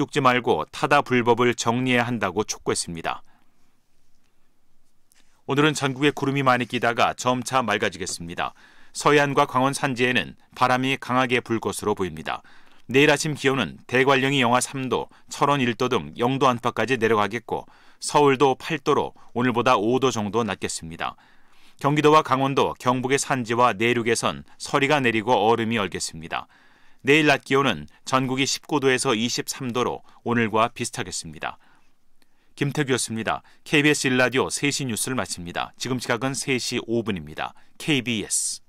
기죽지 말고 타다 불법을 정리해야 한다고 촉구했습니다. 오늘은 전국에 구름이 많이 끼다가 점차 맑아지겠습니다. 서해안과 강원 산지에는 바람이 강하게 불 것으로 보입니다. 내일 아침 기온은 대관령이 영하 3도, 철원 1도 등 0도 안팎까지 내려가겠고 서울도 8도로 오늘보다 5도 정도 낮겠습니다. 경기도와 강원도, 경북의 산지와 내륙에선 서리가 내리고 얼음이 얼겠습니다. 내일 낮 기온은 전국이 19도에서 23도로 오늘과 비슷하겠습니다. 김태규였습니다. KBS 일라디오 3시 뉴스를 마칩니다. 지금 시각은 3시 5분입니다. KBS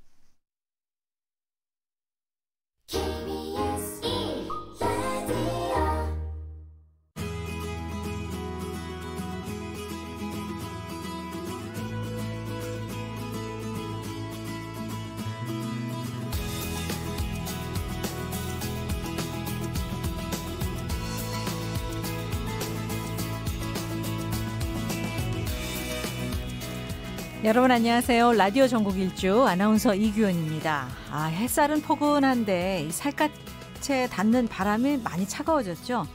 여러분 안녕하세요. 라디오 전국 일주 아나운서 이규현입니다. 아, 햇살은 포근한데 살갗에 닿는 바람이 많이 차가워졌죠.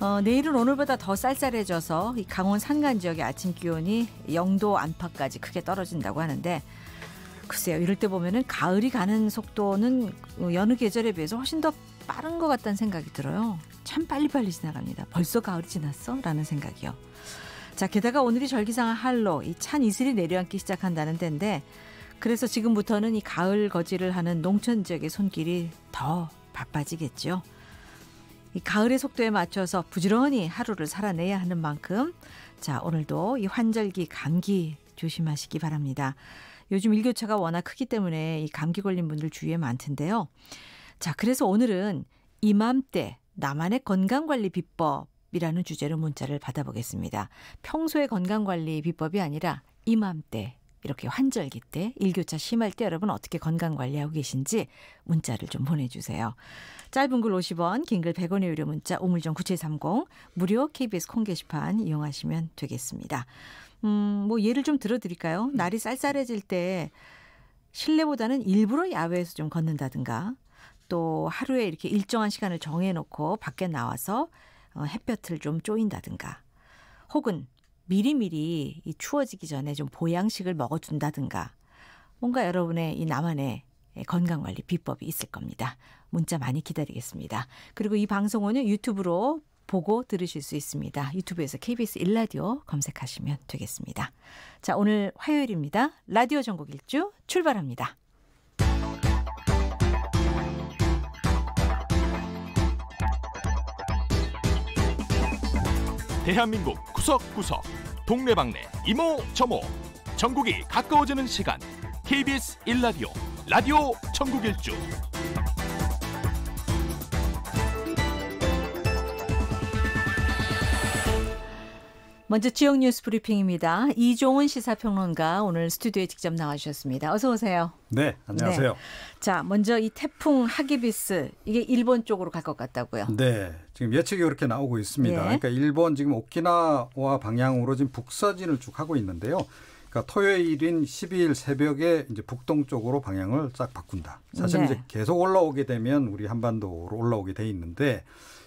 어, 내일은 오늘보다 더 쌀쌀해져서 이 강원 산간 지역의 아침 기온이 0도 안팎까지 크게 떨어진다고 하는데 글쎄요. 이럴 때 보면은 가을이 가는 속도는 여느 계절에 비해서 훨씬 더 빠른 것 같다는 생각이 들어요. 참 빨리빨리 지나갑니다. 벌써 가을이 지났어? 라는 생각이요. 자, 게다가 오늘이 절기상 할로 이 찬 이슬이 내려앉기 시작한다는 데인데 그래서 지금부터는 이 가을 거지를 하는 농촌 지역의 손길이 더 바빠지겠죠. 이 가을의 속도에 맞춰서 부지런히 하루를 살아내야 하는 만큼 자, 오늘도 이 환절기 감기 조심하시기 바랍니다. 요즘 일교차가 워낙 크기 때문에 이 감기 걸린 분들 주위에 많던데요. 자, 그래서 오늘은 이맘때 나만의 건강관리 비법 비법이라는 주제로 문자를 받아보겠습니다. 평소의 건강관리 비법이 아니라 이맘때 이렇게 환절기 때, 일교차 심할 때 여러분 어떻게 건강 관리하고 계신지 문자를 좀 보내주세요. 짧은 글 50원, 긴 글 100원의 유료 문자, 우물정 9730, 무료 KBS 콩 게시판 이용하시면 되겠습니다. 음, 뭐 예를 좀 들어드릴까요? 날이 쌀쌀해질 때 실내보다는 일부러 야외에서 좀 걷는다든가 또 하루에 이렇게 일정한 시간을 정해놓고 밖에 나와서 어, 햇볕을 좀 쪼인다든가 혹은 미리미리 이 추워지기 전에 좀 보양식을 먹어준다든가 뭔가 여러분의 이 나만의 예, 건강관리 비법이 있을 겁니다. 문자 많이 기다리겠습니다. 그리고 이 방송은요 유튜브로 보고 들으실 수 있습니다. 유튜브에서 KBS 일라디오 검색하시면 되겠습니다. 자, 오늘 화요일입니다. 라디오 전국 일주 출발합니다. 대한민국 구석구석 동네방네 이모저모 전국이 가까워지는 시간 KBS 1라디오 라디오 천국일주 먼저 지역 뉴스 브리핑입니다. 이종훈 시사평론가 오늘 스튜디오에 직접 나와주셨습니다. 어서 오세요. 네, 안녕하세요. 네. 자, 먼저 이 태풍 하기비스 이게 일본 쪽으로 갈 것 같다고요. 네, 지금 예측이 이렇게 나오고 있습니다. 예. 그러니까 일본 지금 오키나와 방향으로 지금 북서진을 쭉 하고 있는데요. 그러니까 토요일인 12일 새벽에 이제 북동쪽으로 방향을 싹 바꾼다. 사실 네. 이제 계속 올라오게 되면 우리 한반도로 올라오게 돼 있는데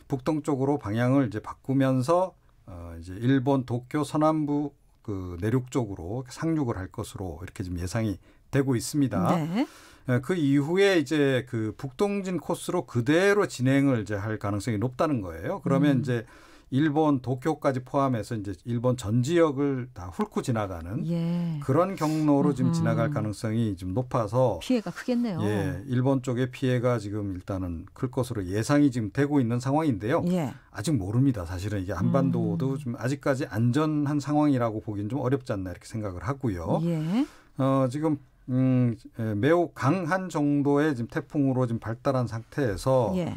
북동쪽으로 방향을 이제 바꾸면서 어 이제 일본 도쿄 서남부 그 내륙 쪽으로 상륙을 할 것으로 이렇게 지금 예상이 되고 있습니다. 네. 예, 그 이후에 이제 그 북동진 코스로 그대로 진행을 이제 할 가능성이 높다는 거예요. 그러면 음. 이제 일본 도쿄까지 포함해서 이제 일본 전 지역을 다 훑고 지나가는 예. 그런 경로로 지금 지나갈 가능성이 좀 높아서 피해가 크겠네요. 예, 일본 쪽의 피해가 지금 일단은 클 것으로 예상이 지금 되고 있는 상황인데요. 예. 아직 모릅니다. 사실은 이게 한반도도 음. 좀 아직까지 안전한 상황이라고 보기는 좀 어렵지 않나 이렇게 생각을 하고요. 예. 어, 지금 음, 매우 강한 정도의 지금 태풍으로 지금 발달한 상태에서 예.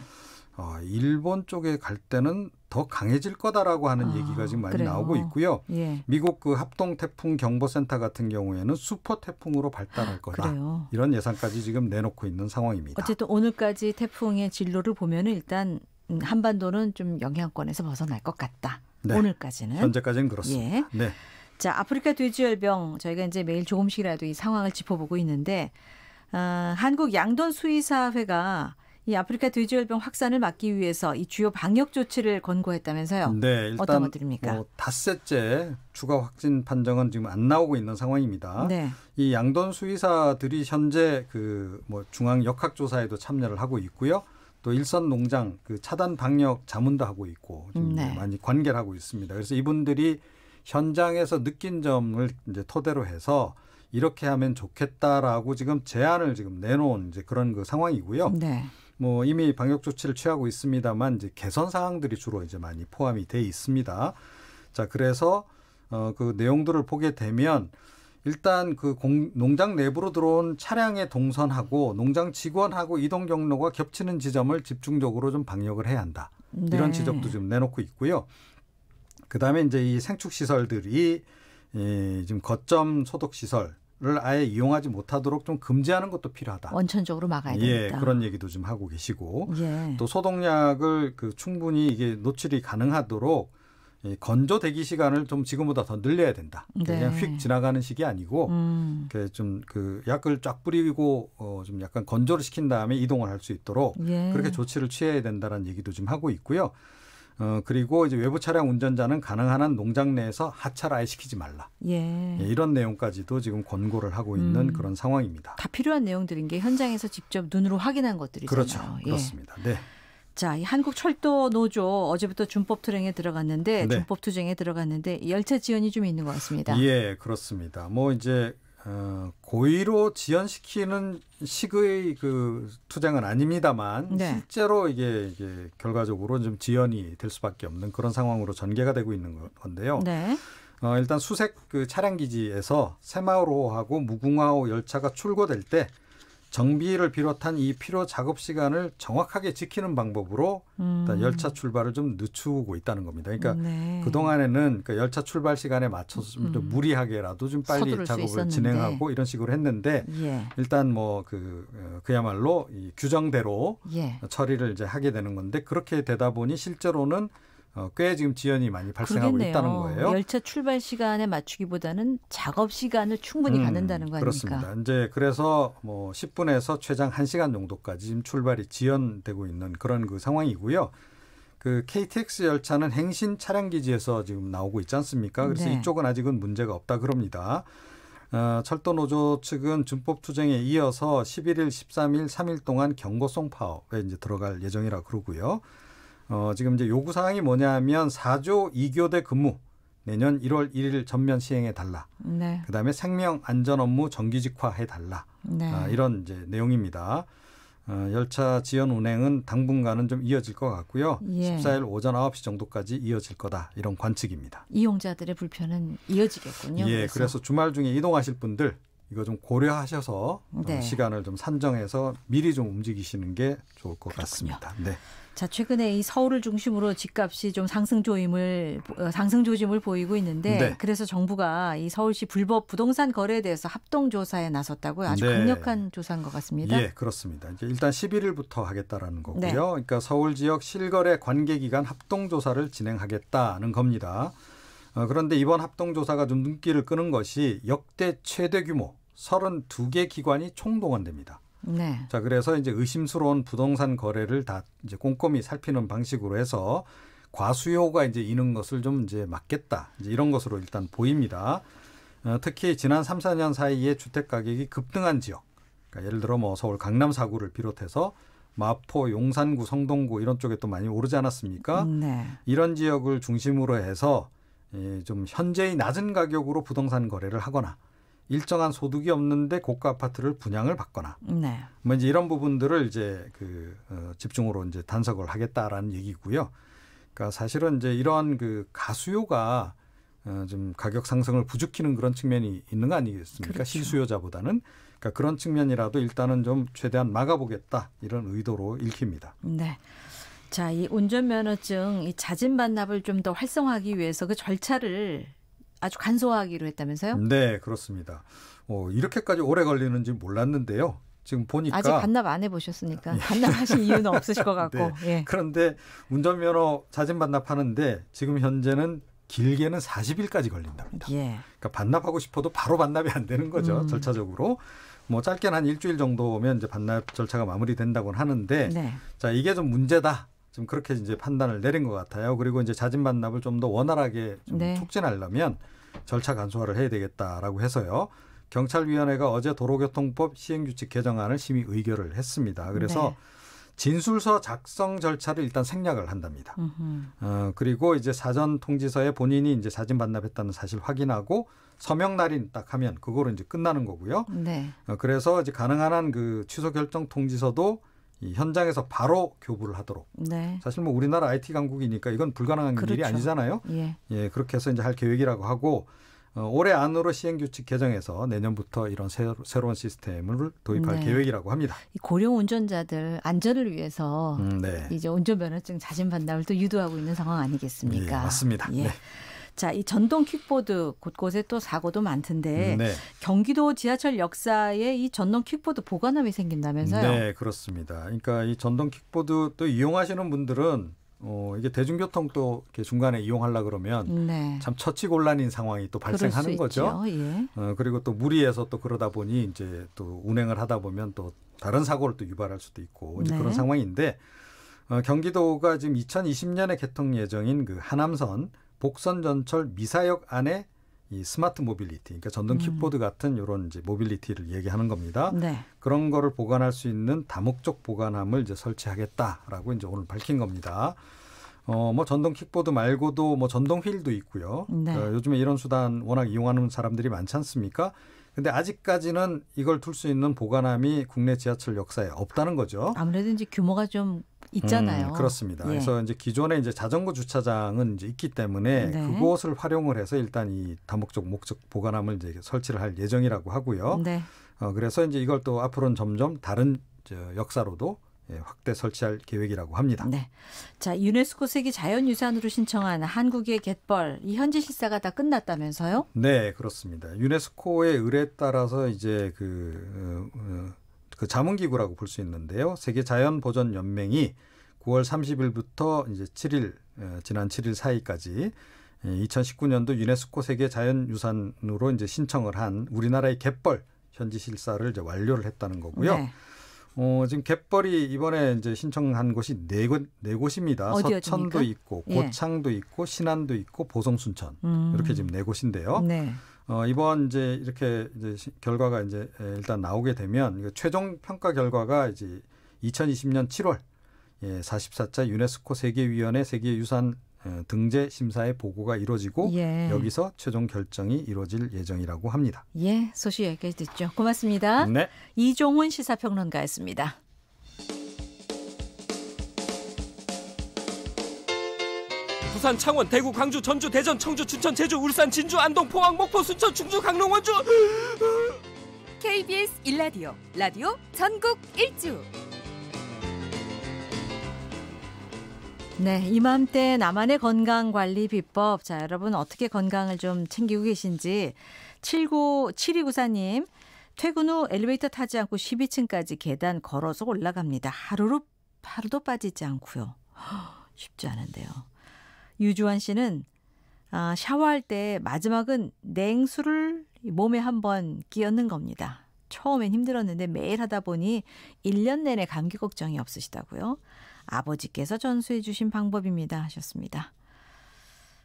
어, 일본 쪽에 갈 때는 더 강해질 거다라고 하는 아, 얘기가 지금 많이 그래요? 나오고 있고요. 예. 미국 그 합동 태풍 경보센터 같은 경우에는 수퍼 태풍으로 발달할 거다. 그래요? 이런 예상까지 지금 내놓고 있는 상황입니다. 어쨌든 오늘까지 태풍의 진로를 보면 일단 한반도는 좀 영향권에서 벗어날 것 같다. 네. 오늘까지는 현재까지는 그렇습니다. 예. 네. 자, 아프리카 돼지열병 저희가 이제 매일 조금씩이라도 이 상황을 짚어보고 있는데 어, 한국 양돈 수의사회가 이 아프리카 돼지열병 확산을 막기 위해서 이 주요 방역 조치를 권고했다면서요? 네, 일단 어떤 것들입니까? 뭐 닷새째 추가 확진 판정은 지금 안 나오고 있는 상황입니다. 네. 이 양돈 수의사들이 현재 그 뭐 중앙 역학 조사에도 참여를 하고 있고요. 또 일선 농장 그 차단 방역 자문도 하고 있고 좀 음, 네. 많이 관계를 하고 있습니다. 그래서 이분들이 현장에서 느낀 점을 이제 토대로 해서 이렇게 하면 좋겠다라고 지금 제안을 지금 내놓은 이제 그런 그 상황이고요. 네. 뭐 이미 방역 조치를 취하고 있습니다만 이제 개선 사항들이 주로 이제 많이 포함이 돼 있습니다. 자, 그래서 어그 내용들을 보게 되면 일단 그 공, 농장 내부로 들어온 차량의 동선하고 농장 직원하고 이동 경로가 겹치는 지점을 집중적으로 좀 방역을 해야 한다. 네. 이런 지적도 좀 내놓고 있고요. 그다음에 이제 이 생축 시설들이 이 지금 거점 소독 시설 을 아예 이용하지 못하도록 좀 금지하는 것도 필요하다. 원천적으로 막아야 예, 된다. 예, 그런 얘기도 좀 하고 계시고 예. 또 소독약을 그 충분히 이게 노출이 가능하도록 건조 대기 시간을 좀 지금보다 더 늘려야 된다. 그냥 휙 네. 지나가는 식이 아니고 음. 좀그 약을 쫙 뿌리고 어좀 약간 건조를 시킨 다음에 이동을 할 수 있도록 예. 그렇게 조치를 취해야 된다라는 얘기도 좀 하고 있고요. 어, 그리고 이제 외부 차량 운전자는 가능한 한 농장 내에서 하차를 아예 시키지 말라. 예. 예 이런 내용까지도 지금 권고를 하고 있는 음, 그런 상황입니다. 다 필요한 내용들인 게 현장에서 직접 눈으로 확인한 것들이잖 그렇죠. 예. 그렇습니다. 예. 네. 자, 한국 철도 노조 어제부터 준법 투쟁에 들어갔는데 네. 준법 투쟁에 들어갔는데 열차 지연이 좀 있는 것 같습니다. 예, 그렇습니다. 뭐 이제 어, 고의로 지연시키는 식의 그 투쟁은 아닙니다만 네. 실제로 이게, 이게 결과적으로 좀 지연이 될 수밖에 없는 그런 상황으로 전개가 되고 있는 건데요. 네. 어, 일단 수색 그 차량 기지에서 새마을호하고 무궁화호 열차가 출고될 때 정비를 비롯한 이 피로 작업 시간을 정확하게 지키는 방법으로 음. 열차 출발을 좀 늦추고 있다는 겁니다. 그러니까 네. 그 동안에는 그 열차 출발 시간에 맞춰서 좀, 음. 좀 무리하게라도 좀 빨리 작업을 진행하고 이런 식으로 했는데 예. 일단 뭐그 어, 그야말로 이 규정대로 예. 처리를 이제 하게 되는 건데 그렇게 되다 보니 실제로는 어, 꽤 지금 지연이 많이 발생하고 그러겠네요. 있다는 거예요. 열차 출발 시간에 맞추기보다는 작업 시간을 충분히 음, 갖는다는 거아닙니 그렇습니다. 이제 그래서 뭐 10분에서 최장 1시간 정도까지 지금 출발이 지연되고 있는 그런 그 상황이고요. 그 KTX 열차는 행신 차량 기지에서 지금 나오고 있지 않습니까? 그래서 네. 이쪽은 아직은 문제가 없다 그럽니다. 어, 철도 노조 측은 준법 투쟁에 이어서 11일, 13일, 3일 동안 경고송 파업에 이제 들어갈 예정이라 그러고요. 어, 지금 이제 요구 사항이 뭐냐면 사조이교대 근무 내년 1월 1일 전면 시행해 달라. 네. 그다음에 생명 안전 업무 정규직화해 달라. 네. 아, 이런 이제 내용입니다. 어, 열차 지연 운행은 당분간은 좀 이어질 것 같고요. 예. 14일 오전 9시 정도까지 이어질 거다. 이런 관측입니다. 이용자들의 불편은 이어지겠군요. 예, 그래서, 그래서 주말 중에 이동하실 분들 이거 좀 고려하셔서 네. 시간을 좀 산정해서 미리 좀 움직이시는 게 좋을 것 그렇군요. 같습니다. 네. 자, 최근에 이 서울을 중심으로 집값이 좀 상승 조임을 어, 상승 조짐을 보이고 있는데 네. 그래서 정부가 이 서울시 불법 부동산 거래에 대해서 합동 조사에 나섰다고요. 아주 네. 강력한 조사인 것 같습니다. 예, 그렇습니다. 이제 일단 11일부터 하겠다라는 거고요. 네. 그러니까 서울 지역 실거래 관계 기관 합동 조사를 진행하겠다는 겁니다. 어, 그런데 이번 합동 조사가 좀 눈길을 끄는 것이 역대 최대 규모 32개 기관이 총동원됩니다. 네. 자, 그래서 이제 의심스러운 부동산 거래를 다 이제 꼼꼼히 살피는 방식으로 해서 과수요가 이제 있는 것을 좀 이제 막겠다. 이제 이런 것으로 일단 보입니다. 어, 특히 지난 3, 4년 사이에 주택 가격이 급등한 지역. 그러니까 예를 들어 뭐 서울 강남 사구를 비롯해서 마포, 용산구, 성동구 이런 쪽에 또 많이 오르지 않았습니까? 네. 이런 지역을 중심으로 해서 예, 좀 현재의 낮은 가격으로 부동산 거래를 하거나 일정한 소득이 없는데 고가 아파트를 분양을 받거나 네. 뭐 이제 이런 부분들을 이제 그 어, 집중으로 이제 단속을 하겠다라는 얘기고요. 그러니까 사실은 이제 이러한 그 가수요가 어, 좀 가격 상승을 부추기는 그런 측면이 있는 거 아니겠습니까? 그렇죠. 실수요자보다는 그러니까 그런 측면이라도 일단은 좀 최대한 막아보겠다 이런 의도로 읽힙니다. 네. 자, 이 운전면허증 이 자진 반납을 좀 더 활성화하기 위해서 그 절차를 아주 간소화하기로 했다면서요? 네, 그렇습니다. 어, 이렇게까지 오래 걸리는지 몰랐는데요. 지금 보니까 아직 반납 안 해보셨으니까 예. 반납하실 이유는 없으실 것 같고 네. 예. 그런데 운전면허 자진 반납하는데 지금 현재는 길게는 40일까지 걸린답니다. 예. 그러니까 반납하고 싶어도 바로 반납이 안 되는 거죠. 음. 절차적으로 뭐 짧게는 한 일주일 정도면 이제 반납 절차가 마무리된다고 하는데 네. 자 이게 좀 문제다 좀 그렇게 이제 판단을 내린 것 같아요. 그리고 이제 자진 반납을 좀 더 원활하게 좀 네. 촉진하려면 절차 간소화를 해야 되겠다라고 해서요. 경찰위원회가 어제 도로교통법 시행규칙 개정안을 심의 의결을 했습니다. 그래서 네. 진술서 작성 절차를 일단 생략을 한답니다. 어, 그리고 이제 사전 통지서에 본인이 이제 자진 반납했다는 사실 확인하고 서명 날인 딱 하면 그거로 이제 끝나는 거고요. 네. 어, 그래서 이제 가능한 한그 취소 결정 통지서도 이 현장에서 바로 교부를 하도록. 네. 사실 뭐 우리나라 IT 강국이니까 이건 불가능한 그렇죠. 일이 아니잖아요. 예. 예. 그렇게 해서 이제 할 계획이라고 하고 어, 올해 안으로 시행 규칙 개정해서 내년부터 이런 새로, 운 시스템을 도입할 네. 계획이라고 합니다. 고령 운전자들 안전을 위해서 음, 네. 이제 운전면허증 자진 반납을 또 유도하고 있는 상황 아니겠습니까? 예, 맞습니다. 예. 네. 자, 이 전동 킥보드 곳곳에 또 사고도 많던데 네. 경기도 지하철 역사에 이 전동 킥보드 보관함이 생긴다면서요? 네, 그렇습니다. 그러니까 이 전동 킥보드 또 이용하시는 분들은 어, 이게 대중교통 또 이렇게 중간에 이용하려 그러면 네. 참 처치 곤란인 상황이 또 발생하는 거죠. 예. 어, 그리고 또 무리해서 또 그러다 보니 이제 또 운행을 하다 보면 또 다른 사고를 또 유발할 수도 있고 네. 그런 상황인데 어, 경기도가 지금 2020년에 개통 예정인 그 하남선 복선전철 미사역 안에 이 스마트 모빌리티, 그러니까 전동 킥보드 음. 같은 이런 이제 모빌리티를 얘기하는 겁니다. 네. 그런 거를 보관할 수 있는 다목적 보관함을 이제 설치하겠다라고 이제 오늘 밝힌 겁니다. 어, 뭐 전동 킥보드 말고도 뭐 전동 휠도 있고요. 네. 어, 요즘에 이런 수단 워낙 이용하는 사람들이 많지 않습니까? 근데 아직까지는 이걸 둘 수 있는 보관함이 국내 지하철 역사에 없다는 거죠. 아무래도 이제 규모가 좀 있잖아요. 음, 그렇습니다. 예. 그래서 이제 기존에 이제 자전거 주차장은 이제 있기 때문에 네. 그곳을 활용을 해서 일단 이 다목적 목적 보관함을 이제 설치를 할 예정이라고 하고요. 네. 어, 그래서 이제 이걸 또 앞으로는 점점 다른 저 역사로도 예, 확대 설치할 계획이라고 합니다. 네. 자, 유네스코 세계 자연유산으로 신청한 한국의 갯벌 이 현지 실사가 다 끝났다면서요? 네, 그렇습니다. 유네스코의 의뢰에 따라서 이제 그 어, 어, 그 자문기구라고 볼 수 있는데요. 세계 자연 보전 연맹이 9월 30일부터 이제 7일 지난 7일 사이까지 2019년도 유네스코 세계 자연유산으로 이제 신청을 한 우리나라의 갯벌 현지 실사를 이제 완료를 했다는 거고요. 네. 어, 지금 갯벌이 이번에 이제 신청한 곳이 네, 곳, 네 곳입니다. 서천도 있고, 예. 고창도 예. 있고, 신안도 있고, 보성순천. 음. 이렇게 지금 네 곳인데요. 네. 어, 이번 이제 이렇게 이제 결과가 이제 일단 나오게 되면 최종 평가 결과가 이제 2020년 7월 예, 44차 유네스코 세계위원회 세계유산 어, 등재 심사의 보고가 이루어지고 예. 여기서 최종 결정이 이루어질 예정이라고 합니다. 예, 소식 여기까지 듣죠. 고맙습니다. 네. 이종훈 시사평론가였습니다. 부산, 창원, 대구, 광주, 전주, 대전, 청주, 춘천, 제주, 울산, 진주, 안동, 포항, 목포, 순천, 충주, 강릉, 원주. KBS 일라디오 라디오 전국 일주. 네, 이맘때 나만의 건강 관리 비법. 자, 여러분 어떻게 건강을 좀 챙기고 계신지 79 7294님 퇴근 후 엘리베이터 타지 않고 12층까지 계단 걸어서 올라갑니다. 하루로 하루도 빠지지 않고요. 쉽지 않은데요. 유주환 씨는 아, 샤워할 때 마지막은 냉수를 몸에 한 번 끼얹는 겁니다. 처음엔 힘들었는데 매일 하다 보니 1년 내내 감기 걱정이 없으시다고요. 아버지께서 전수해 주신 방법입니다 하셨습니다.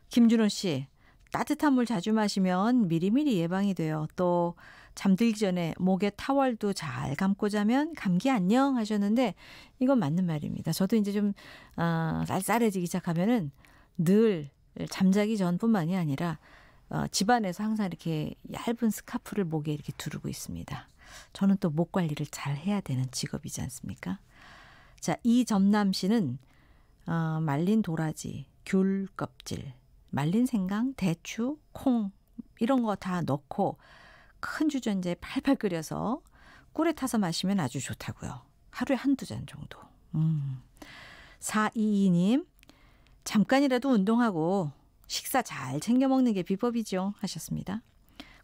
김준호 씨, 따뜻한 물 자주 마시면 미리미리 예방이 돼요. 또 잠들기 전에 목에 타월도 잘 감고 자면 감기 안녕 하셨는데 이건 맞는 말입니다. 저도 이제 좀 어, 쌀쌀해지기 시작하면은 늘 잠자기 전뿐만이 아니라 어, 집안에서 항상 이렇게 얇은 스카프를 목에 이렇게 두르고 있습니다. 저는 또 목 관리를 잘 해야 되는 직업이지 않습니까? 자, 이점남 씨는 어, 말린 도라지, 귤 껍질, 말린 생강, 대추, 콩 이런 거 다 넣고 큰 주전자에 팔팔 끓여서 꿀에 타서 마시면 아주 좋다고요. 하루에 한두 잔 정도. 음. 422님, 잠깐이라도 운동하고 식사 잘 챙겨 먹는 게 비법이죠. 하셨습니다.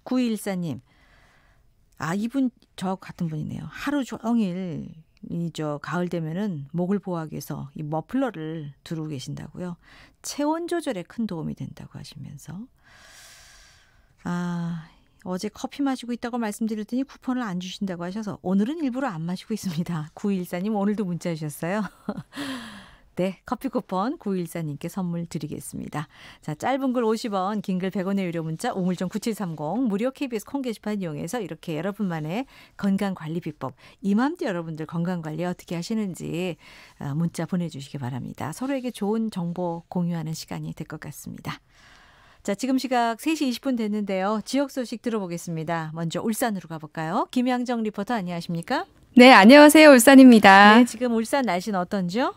9 2 1님 아, 이분 저 같은 분이네요. 하루 종일 이 저 가을 되면은 목을 보호하기 위해서 이 머플러를 두르고 계신다고요. 체온 조절에 큰 도움이 된다고 하시면서 아, 어제 커피 마시고 있다고 말씀드렸더니 쿠폰을 안 주신다고 하셔서 오늘은 일부러 안 마시고 있습니다. 914님 오늘도 문자 주셨어요. 네, 커피 쿠폰 914님께 선물 드리겠습니다. 자, 짧은 글 50원, 긴 글 100원의 유료 문자 우물정 9730 무료 KBS 콩 게시판 이용해서 이렇게 여러분만의 건강 관리 비법, 이맘때 여러분들 건강 관리 어떻게 하시는지 어, 문자 보내 주시기 바랍니다. 서로에게 좋은 정보 공유하는 시간이 될 것 같습니다. 자, 지금 시각 3시 20분 됐는데요. 지역 소식 들어보겠습니다. 먼저 울산으로 가볼까요? 김양정 리포터 안녕하십니까? 네, 안녕하세요. 울산입니다. 네, 지금 울산 날씨는 어떤지요?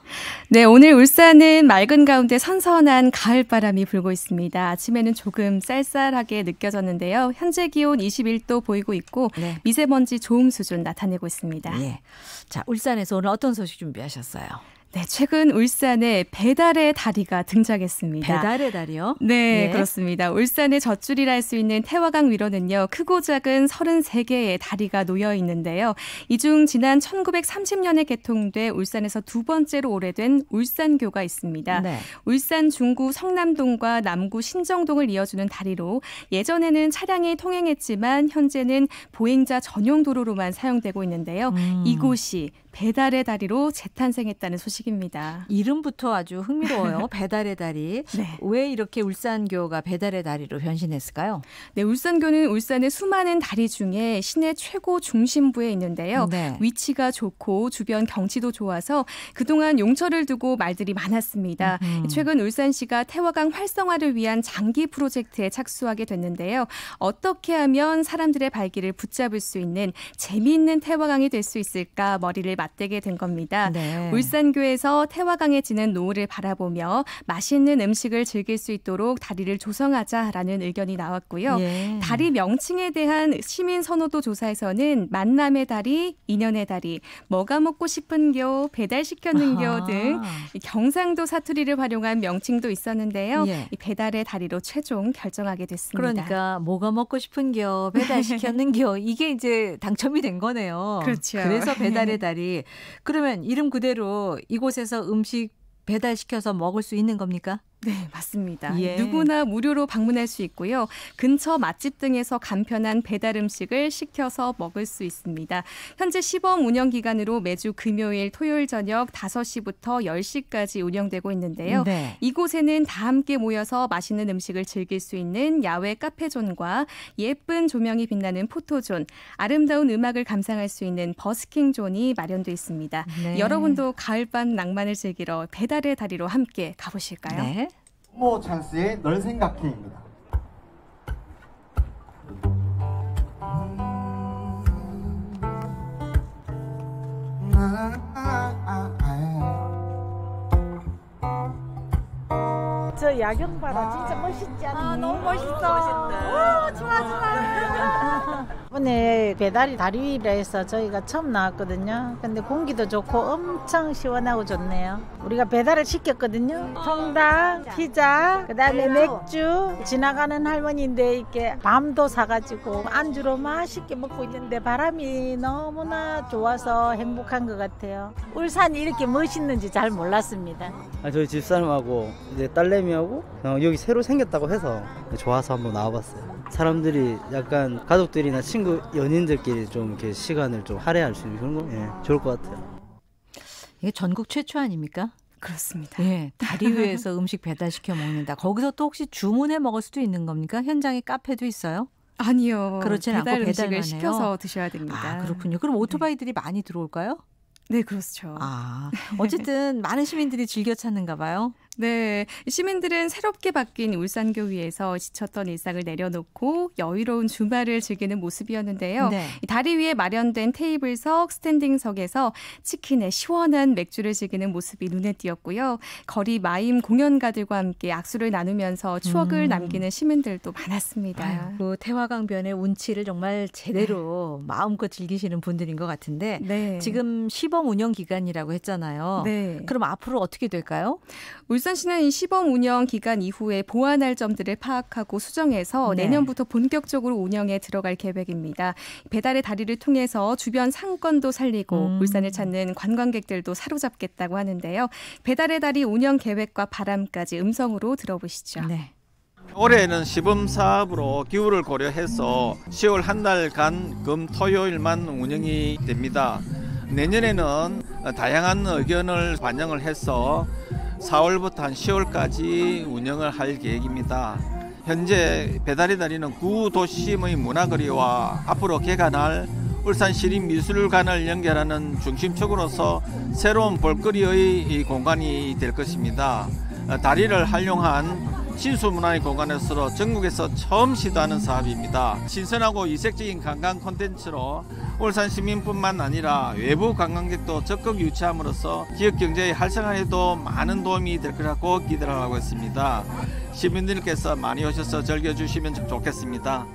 네, 오늘 울산은 맑은 가운데 선선한 가을 바람이 불고 있습니다. 아침에는 조금 쌀쌀하게 느껴졌는데요. 현재 기온 21도 보이고 있고 네. 미세먼지 좋음 수준 나타내고 있습니다. 네. 자, 울산에서 오늘 어떤 소식 준비하셨어요? 네, 최근 울산에 배달의 다리가 등장했습니다. 배달의 다리요? 네, 예. 그렇습니다. 울산의 젖줄이라 할 수 있는 태화강 위로는요, 크고 작은 33개의 다리가 놓여 있는데요. 이 중 지난 1930년에 개통돼 울산에서 두 번째로 오래된 울산교가 있습니다. 네. 울산 중구 성남동과 남구 신정동을 이어주는 다리로 예전에는 차량이 통행했지만 현재는 보행자 전용 도로로만 사용되고 있는데요. 음. 이곳이 배달의 다리로 재탄생했다는 소식입니다. 이름부터 아주 흥미로워요. 배달의 다리. 네. 왜 이렇게 울산교가 배달의 다리로 변신했을까요? 네, 울산교는 울산의 수많은 다리 중에 시내 최고 중심부에 있는데요. 네. 위치가 좋고 주변 경치도 좋아서 그동안 용처를 두고 말들이 많았습니다. 음. 최근 울산시가 태화강 활성화를 위한 장기 프로젝트에 착수하게 됐는데요. 어떻게 하면 사람들의 발길을 붙잡을 수 있는 재미있는 태화강이 될 수 있을까 머리를 맞대게 된 겁니다. 네. 울산교에서 태화강에 지는 노을을 바라보며 맛있는 음식을 즐길 수 있도록 다리를 조성하자라는 의견이 나왔고요. 예. 다리 명칭에 대한 시민 선호도 조사에서는 만남의 다리, 인연의 다리, 뭐가 먹고 싶은겨, 배달시켰는겨 등 경상도 사투리를 활용한 명칭도 있었는데요. 예. 배달의 다리로 최종 결정하게 됐습니다. 그러니까 뭐가 먹고 싶은겨, 배달시켰는겨 이게 이제 당첨이 된 거네요. 그렇죠. 그래서 배달의 네. 다리 그러면 이름 그대로 이곳에서 음식 배달시켜서 먹을 수 있는 겁니까? 네, 맞습니다. 예. 누구나 무료로 방문할 수 있고요. 근처 맛집 등에서 간편한 배달 음식을 시켜서 먹을 수 있습니다. 현재 시범 운영 기간으로 매주 금요일, 토요일 저녁 5시부터 10시까지 운영되고 있는데요. 네. 이곳에는 다 함께 모여서 맛있는 음식을 즐길 수 있는 야외 카페존과 예쁜 조명이 빛나는 포토존, 아름다운 음악을 감상할 수 있는 버스킹 존이 마련되어 있습니다. 네. 여러분도 가을밤 낭만을 즐기러 배달의 다리로 함께 가보실까요? 네. 스모 뭐 찬스의 널 생각해입니다. 저 야경 봐라 진짜 멋있지 않니? 아, 너무 멋있어. 멋있다. 오, 좋아 좋아. 아. 이번에 배달이 다리위라 해서 저희가 처음 나왔거든요. 근데 공기도 좋고 엄청 시원하고 좋네요. 우리가 배달을 시켰거든요. 통닭, 어, 피자, 그다음에 맥주. 지나가는 할머니인데 이렇게 밤도 사가지고 안주로 맛있게 먹고 있는데 바람이 너무나 좋아서 행복한 것 같아요. 울산이 이렇게 멋있는지 잘 몰랐습니다. 아, 저희 집사람하고 이제 딸내미하고 어, 여기 새로 생겼다고 해서 좋아서 한번 나와봤어요. 사람들이 약간 가족들이나 친구 연인들끼리 좀 이렇게 시간을 좀 할애할 수 있는 그런 거 예, 좋을 것 같아요. 이게 전국 최초 아닙니까? 그렇습니다. 예, 다리 위에서 음식 배달시켜 먹는다. 거기서 또 혹시 주문해 먹을 수도 있는 겁니까? 현장에 카페도 있어요? 아니요. 그렇진 않고 배달 음식을 시켜서 드셔야 됩니다. 아, 그렇군요. 그럼 오토바이들이 네. 많이 들어올까요? 네, 그렇죠. 아, 어쨌든 많은 시민들이 즐겨 찾는가 봐요. 네. 시민들은 새롭게 바뀐 울산교 위에서 지쳤던 일상을 내려놓고 여유로운 주말을 즐기는 모습이었는데요. 네. 다리 위에 마련된 테이블석, 스탠딩석에서 치킨에 시원한 맥주를 즐기는 모습이 눈에 띄었고요. 거리 마임 공연가들과 함께 악수를 나누면서 추억을 음. 남기는 시민들도 많았습니다. 그 태화강변의 운치를 정말 제대로 네. 마음껏 즐기시는 분들인 것 같은데 네. 지금 시범 운영 기간이라고 했잖아요. 네. 그럼 앞으로 어떻게 될까요? 울산시는 시범 운영 기간 이후에 보완할 점들을 파악하고 수정해서 네. 내년부터 본격적으로 운영에 들어갈 계획입니다. 배달의 다리를 통해서 주변 상권도 살리고 음. 울산을 찾는 관광객들도 사로잡겠다고 하는데요. 배달의 다리 운영 계획과 바람까지 음성으로 들어보시죠. 네. 올해는 시범 사업으로 기후를 고려해서 10월 한 달간 금 토요일만 운영이 됩니다. 내년에는 다양한 의견을 반영을 해서 4월부터 한 10월까지 운영을 할 계획입니다. 현재 배달의 달리는 구도심의 문화거리와 앞으로 개관할 울산 시립 미술관을 연결하는 중심축으로서 새로운 볼거리의 공간이 될 것입니다. 다리를 활용한 신수문화의 공간에서 전국에서 처음 시도하는 사업입니다. 신선하고 이색적인 관광 콘텐츠로 울산 시민뿐만 아니라 외부 관광객도 적극 유치함으로써 지역 경제의 활성화에도 많은 도움이 될 거라고 기대를 하고 있습니다. 시민들께서 많이 오셔서 즐겨주시면 좋겠습니다.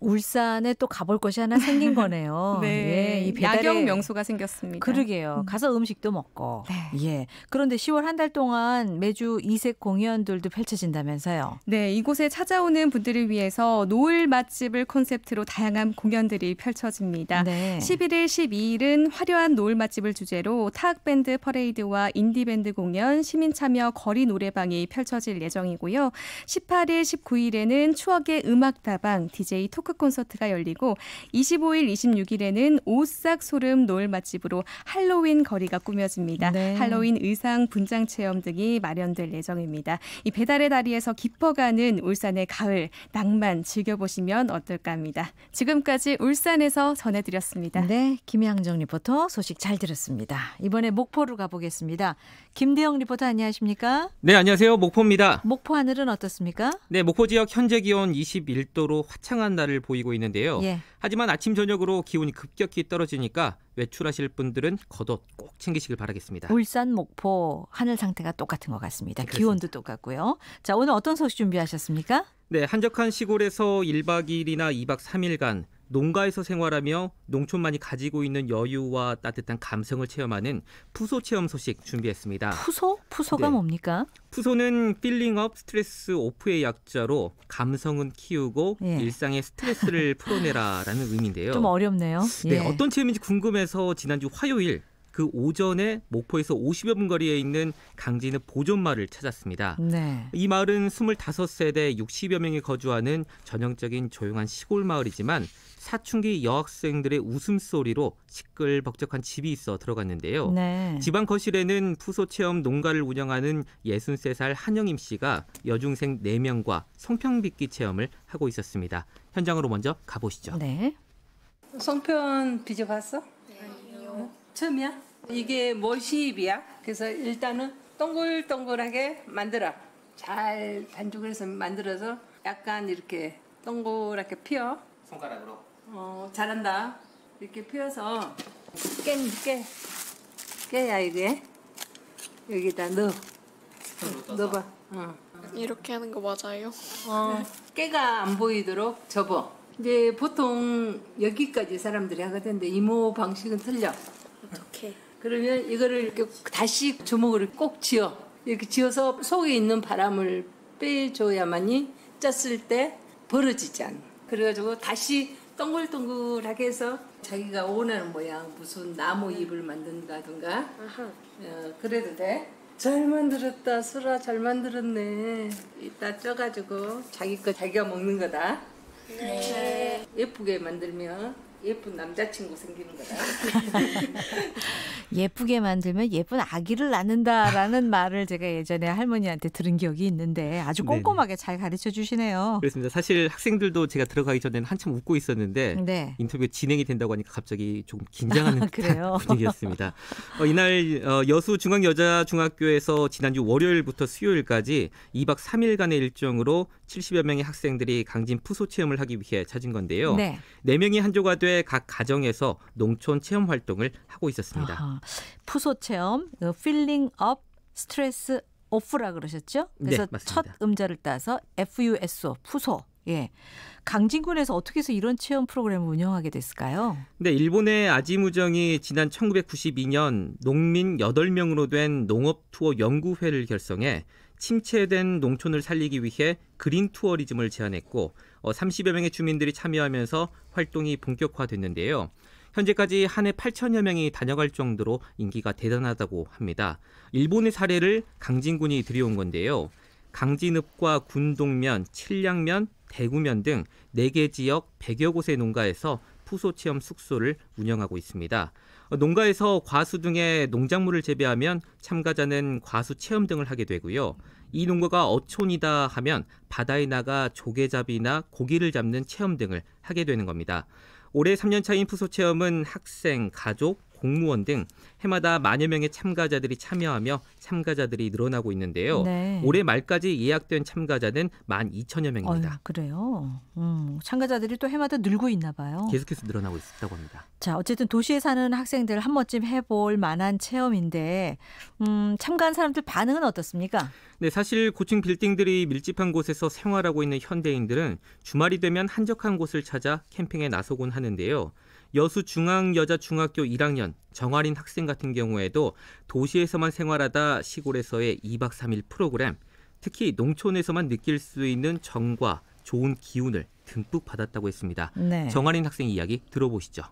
울산에 또 가볼 것이 하나 생긴 거네요. 네. 예, 이 배달의... 야경 명소가 생겼습니다. 그러게요. 음. 가서 음식도 먹고. 네. 예. 그런데 10월 한 달 동안 매주 이색 공연들도 펼쳐진다면서요. 네, 이곳에 찾아오는 분들을 위해서 노을 맛집을 콘셉트로 다양한 공연들이 펼쳐집니다. 네. 11일, 12일은 화려한 노을 맛집을 주제로 타악밴드 퍼레이드와 인디밴드 공연, 시민 참여 거리 노래방이 펼쳐질 예정이고요. 18일, 19일에는 추억의 음악 다방, DJ 토크 토크 콘서트가 열리고 25일, 26일에는 오싹 소름 노을 맛집으로 할로윈 거리가 꾸며집니다. 네. 할로윈 의상 분장 체험 등이 마련될 예정입니다. 이 배달의 다리에서 깊어가는 울산의 가을 낭만 즐겨보시면 어떨까 합니다. 지금까지 울산에서 전해드렸습니다. 네, 김양정 리포터 소식 잘 들었습니다. 이번에 목포로 가보겠습니다. 김대영 리포터 안녕하십니까? 네, 안녕하세요. 목포입니다. 목포 하늘은 어떻습니까? 네, 목포 지역 현재 기온 21도로 화창한 날을 보이고 있는데요. 예. 하지만 아침 저녁으로 기온이 급격히 떨어지니까 외출하실 분들은 겉옷 꼭 챙기시길 바라겠습니다. 울산, 목포 하늘 상태가 똑같은 것 같습니다. 그습니다 네, 기온도 똑같고요. 자, 오늘 어떤 소식 준비하셨습니까? 네, 한적한 시골에서 1박 2일이나 2박 3일간 농가에서 생활하며 농촌만이 가지고 있는 여유와 따뜻한 감성을 체험하는 푸소 체험 소식 준비했습니다. 푸소? 푸소가 네. 뭡니까? 푸소는 필링업 스트레스 오프의 약자로 감성은 키우고 예. 일상의 스트레스를 풀어내라라는 의미인데요. 좀 어렵네요. 네, 예. 네, 어떤 체험인지 궁금해서 지난주 화요일 그 오전에 목포에서 50여 분 거리에 있는 강진의 보존마을을 찾았습니다. 네. 이 마을은 25세대 60여 명이 거주하는 전형적인 조용한 시골 마을이지만 사춘기 여학생들의 웃음소리로 시끌벅적한 집이 있어 들어갔는데요. 네. 집안 거실에는 푸소체험 농가를 운영하는 63살 한영임 씨가 여중생 4명과 성평빛기 체험을 하고 있었습니다. 현장으로 먼저 가보시죠. 네. 성편 빚어봤어? 네. 처음이야? 이게 머시입이야. 뭐 그래서 일단은 동글동글하게 만들어. 잘 반죽을 해서 만들어서 약간 이렇게 동그랗게 피어. 손가락으로? 어, 잘한다. 이렇게 피어서 깨, 깨. 깨야 이게. 여기다 넣어. 넣어봐. 어. 이렇게 하는 거 맞아요? 어, 깨가 안 보이도록 접어. 이제 보통 여기까지 사람들이 하거든, 근데 이모 방식은 틀려. 어떻게? 그러면 이거를 이렇게 다시 주먹을꼭 쥐어 이렇게 쥐어서 속에 있는 바람을 빼줘야만이 짰을 때 벌어지지 않아. 그래가지고 다시 동글동글하게 해서 자기가 원하는 모양 무슨 나무 잎을 만든다든가 어, 그래도 돼. 잘 만들었다 수라 잘 만들었네 이따 쪄가지고 자기 거 자기가 먹는 거다 네. 예쁘게 만들면 예쁜 남자친구 생기는 거다. 예쁘게 만들면 예쁜 아기를 낳는다라는 말을 제가 예전에 할머니한테 들은 기억이 있는데 아주 꼼꼼하게 네네. 잘 가르쳐 주시네요. 그렇습니다. 사실 학생들도 제가 들어가기 전에는 한참 웃고 있었는데 네. 인터뷰 진행이 된다고 하니까 갑자기 조금 긴장하는 아, 분위기였습니다. 어, 이날 어, 여수 중앙여자중학교에서 지난주 월요일부터 수요일까지 2박 3일간의 일정으로 70여 명의 학생들이 강진 푸소 체험을 하기 위해 찾은 건데요. 네. 4명이 한 조가 돼 시외 각 가정에서 농촌 체험 활동을 하고 있었습니다. 아하, 푸소 체험, 필링 업, 스트레스 오프라 그러셨죠? 네, 그래서 네, 첫 음자를 따서 FUSO, 푸소. 예. 강진군에서 어떻게 해서 이런 체험 프로그램을 운영하게 됐을까요? 네, 일본의 아지무정이 지난 1992년 농민 8명으로 된 농업 투어 연구회를 결성해 침체된 농촌을 살리기 위해 그린 투어리즘을 제안했고 어, 30여 명의 주민들이 참여하면서 활동이 본격화됐는데요. 현재까지 한 해 8천여 명이 다녀갈 정도로 인기가 대단하다고 합니다. 일본의 사례를 강진군이 들여온 건데요. 강진읍과 군동면, 칠량면, 대구면 등 4개 지역 100여 곳의 농가에서 푸소체험 숙소를 운영하고 있습니다. 어, 농가에서 과수 등의 농작물을 재배하면 참가자는 과수 체험 등을 하게 되고요. 이 농가가 어촌이다 하면 바다에 나가 조개잡이나 고기를 잡는 체험 등을 하게 되는 겁니다. 올해 3년 차인 푸소 체험은 학생, 가족, 공무원 등 해마다 만여 명의 참가자들이 참여하며 참가자들이 늘어나고 있는데요. 네. 올해 말까지 예약된 참가자는 만 2천여 명입니다. 어휴, 그래요. 음, 참가자들이 또 해마다 늘고 있나 봐요. 계속해서 늘어나고 있다고 합니다. 자, 어쨌든 도시에 사는 학생들 한 번쯤 해볼 만한 체험인데 음, 참가한 사람들 반응은 어떻습니까? 네, 사실 고층 빌딩들이 밀집한 곳에서 생활하고 있는 현대인들은 주말이 되면 한적한 곳을 찾아 캠핑에 나서곤 하는데요. 여수중앙여자중학교 1학년 정아린 학생 같은 경우에도 도시에서만 생활하다 시골에서의 2박 3일 프로그램, 특히 농촌에서만 느낄 수 있는 정과 좋은 기운을 듬뿍 받았다고 했습니다. 네. 정아린 학생 이야기 들어보시죠.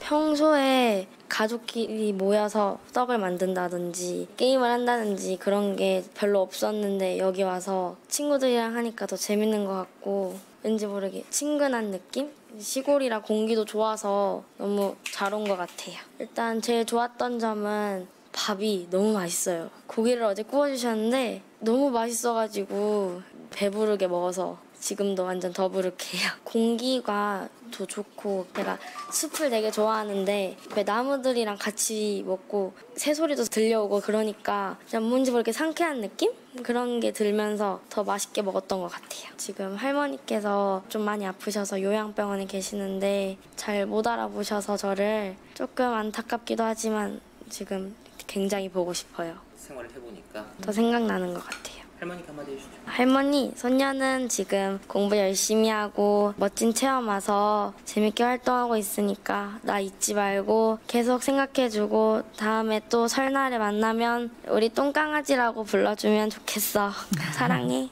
평소에 가족끼리 모여서 떡을 만든다든지 게임을 한다든지 그런 게 별로 없었는데 여기 와서 친구들이랑 하니까 더 재밌는 것 같고 왠지 모르게 친근한 느낌? 시골이라 공기도 좋아서 너무 잘 온 것 같아요. 일단 제일 좋았던 점은 밥이 너무 맛있어요. 고기를 어제 구워주셨는데 너무 맛있어가지고 배부르게 먹어서 지금도 완전 더부룩해요. 공기가 더 좋고 제가 숲을 되게 좋아하는데 나무들이랑 같이 먹고 새소리도 들려오고 그러니까 그냥 뭔지 모르게 상쾌한 느낌? 그런 게 들면서 더 맛있게 먹었던 것 같아요. 지금 할머니께서 좀 많이 아프셔서 요양병원에 계시는데 잘 못 알아보셔서 저를 조금 안타깝기도 하지만 지금 굉장히 보고 싶어요. 생활을 해보니까 더 생각나는 것 같아요. 할머니 한마디 해주죠. 할머니, 손녀는 지금 공부 열심히 하고 멋진 체험 와서 재밌게 활동하고 있으니까 나 잊지 말고 계속 생각해주고 다음에 또 설날에 만나면 우리 똥강아지라고 불러주면 좋겠어. 사랑해.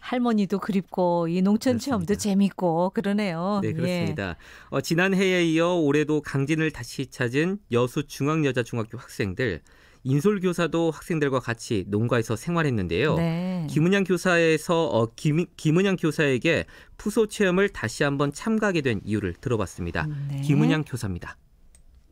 할머니도 그립고 이 농촌 그렇습니다. 체험도 재밌고 그러네요. 네, 예. 그렇습니다. 어, 지난해에 이어 올해도 강진을 다시 찾은 여수 중앙여자중학교 학생들 인솔 교사도 학생들과 같이 농가에서 생활했는데요. 네. 김은양 교사에서 어, 김, 김은양 교사에게 푸소 체험을 다시 한번 참가하게 된 이유를 들어봤습니다. 음, 네. 김은양 교사입니다.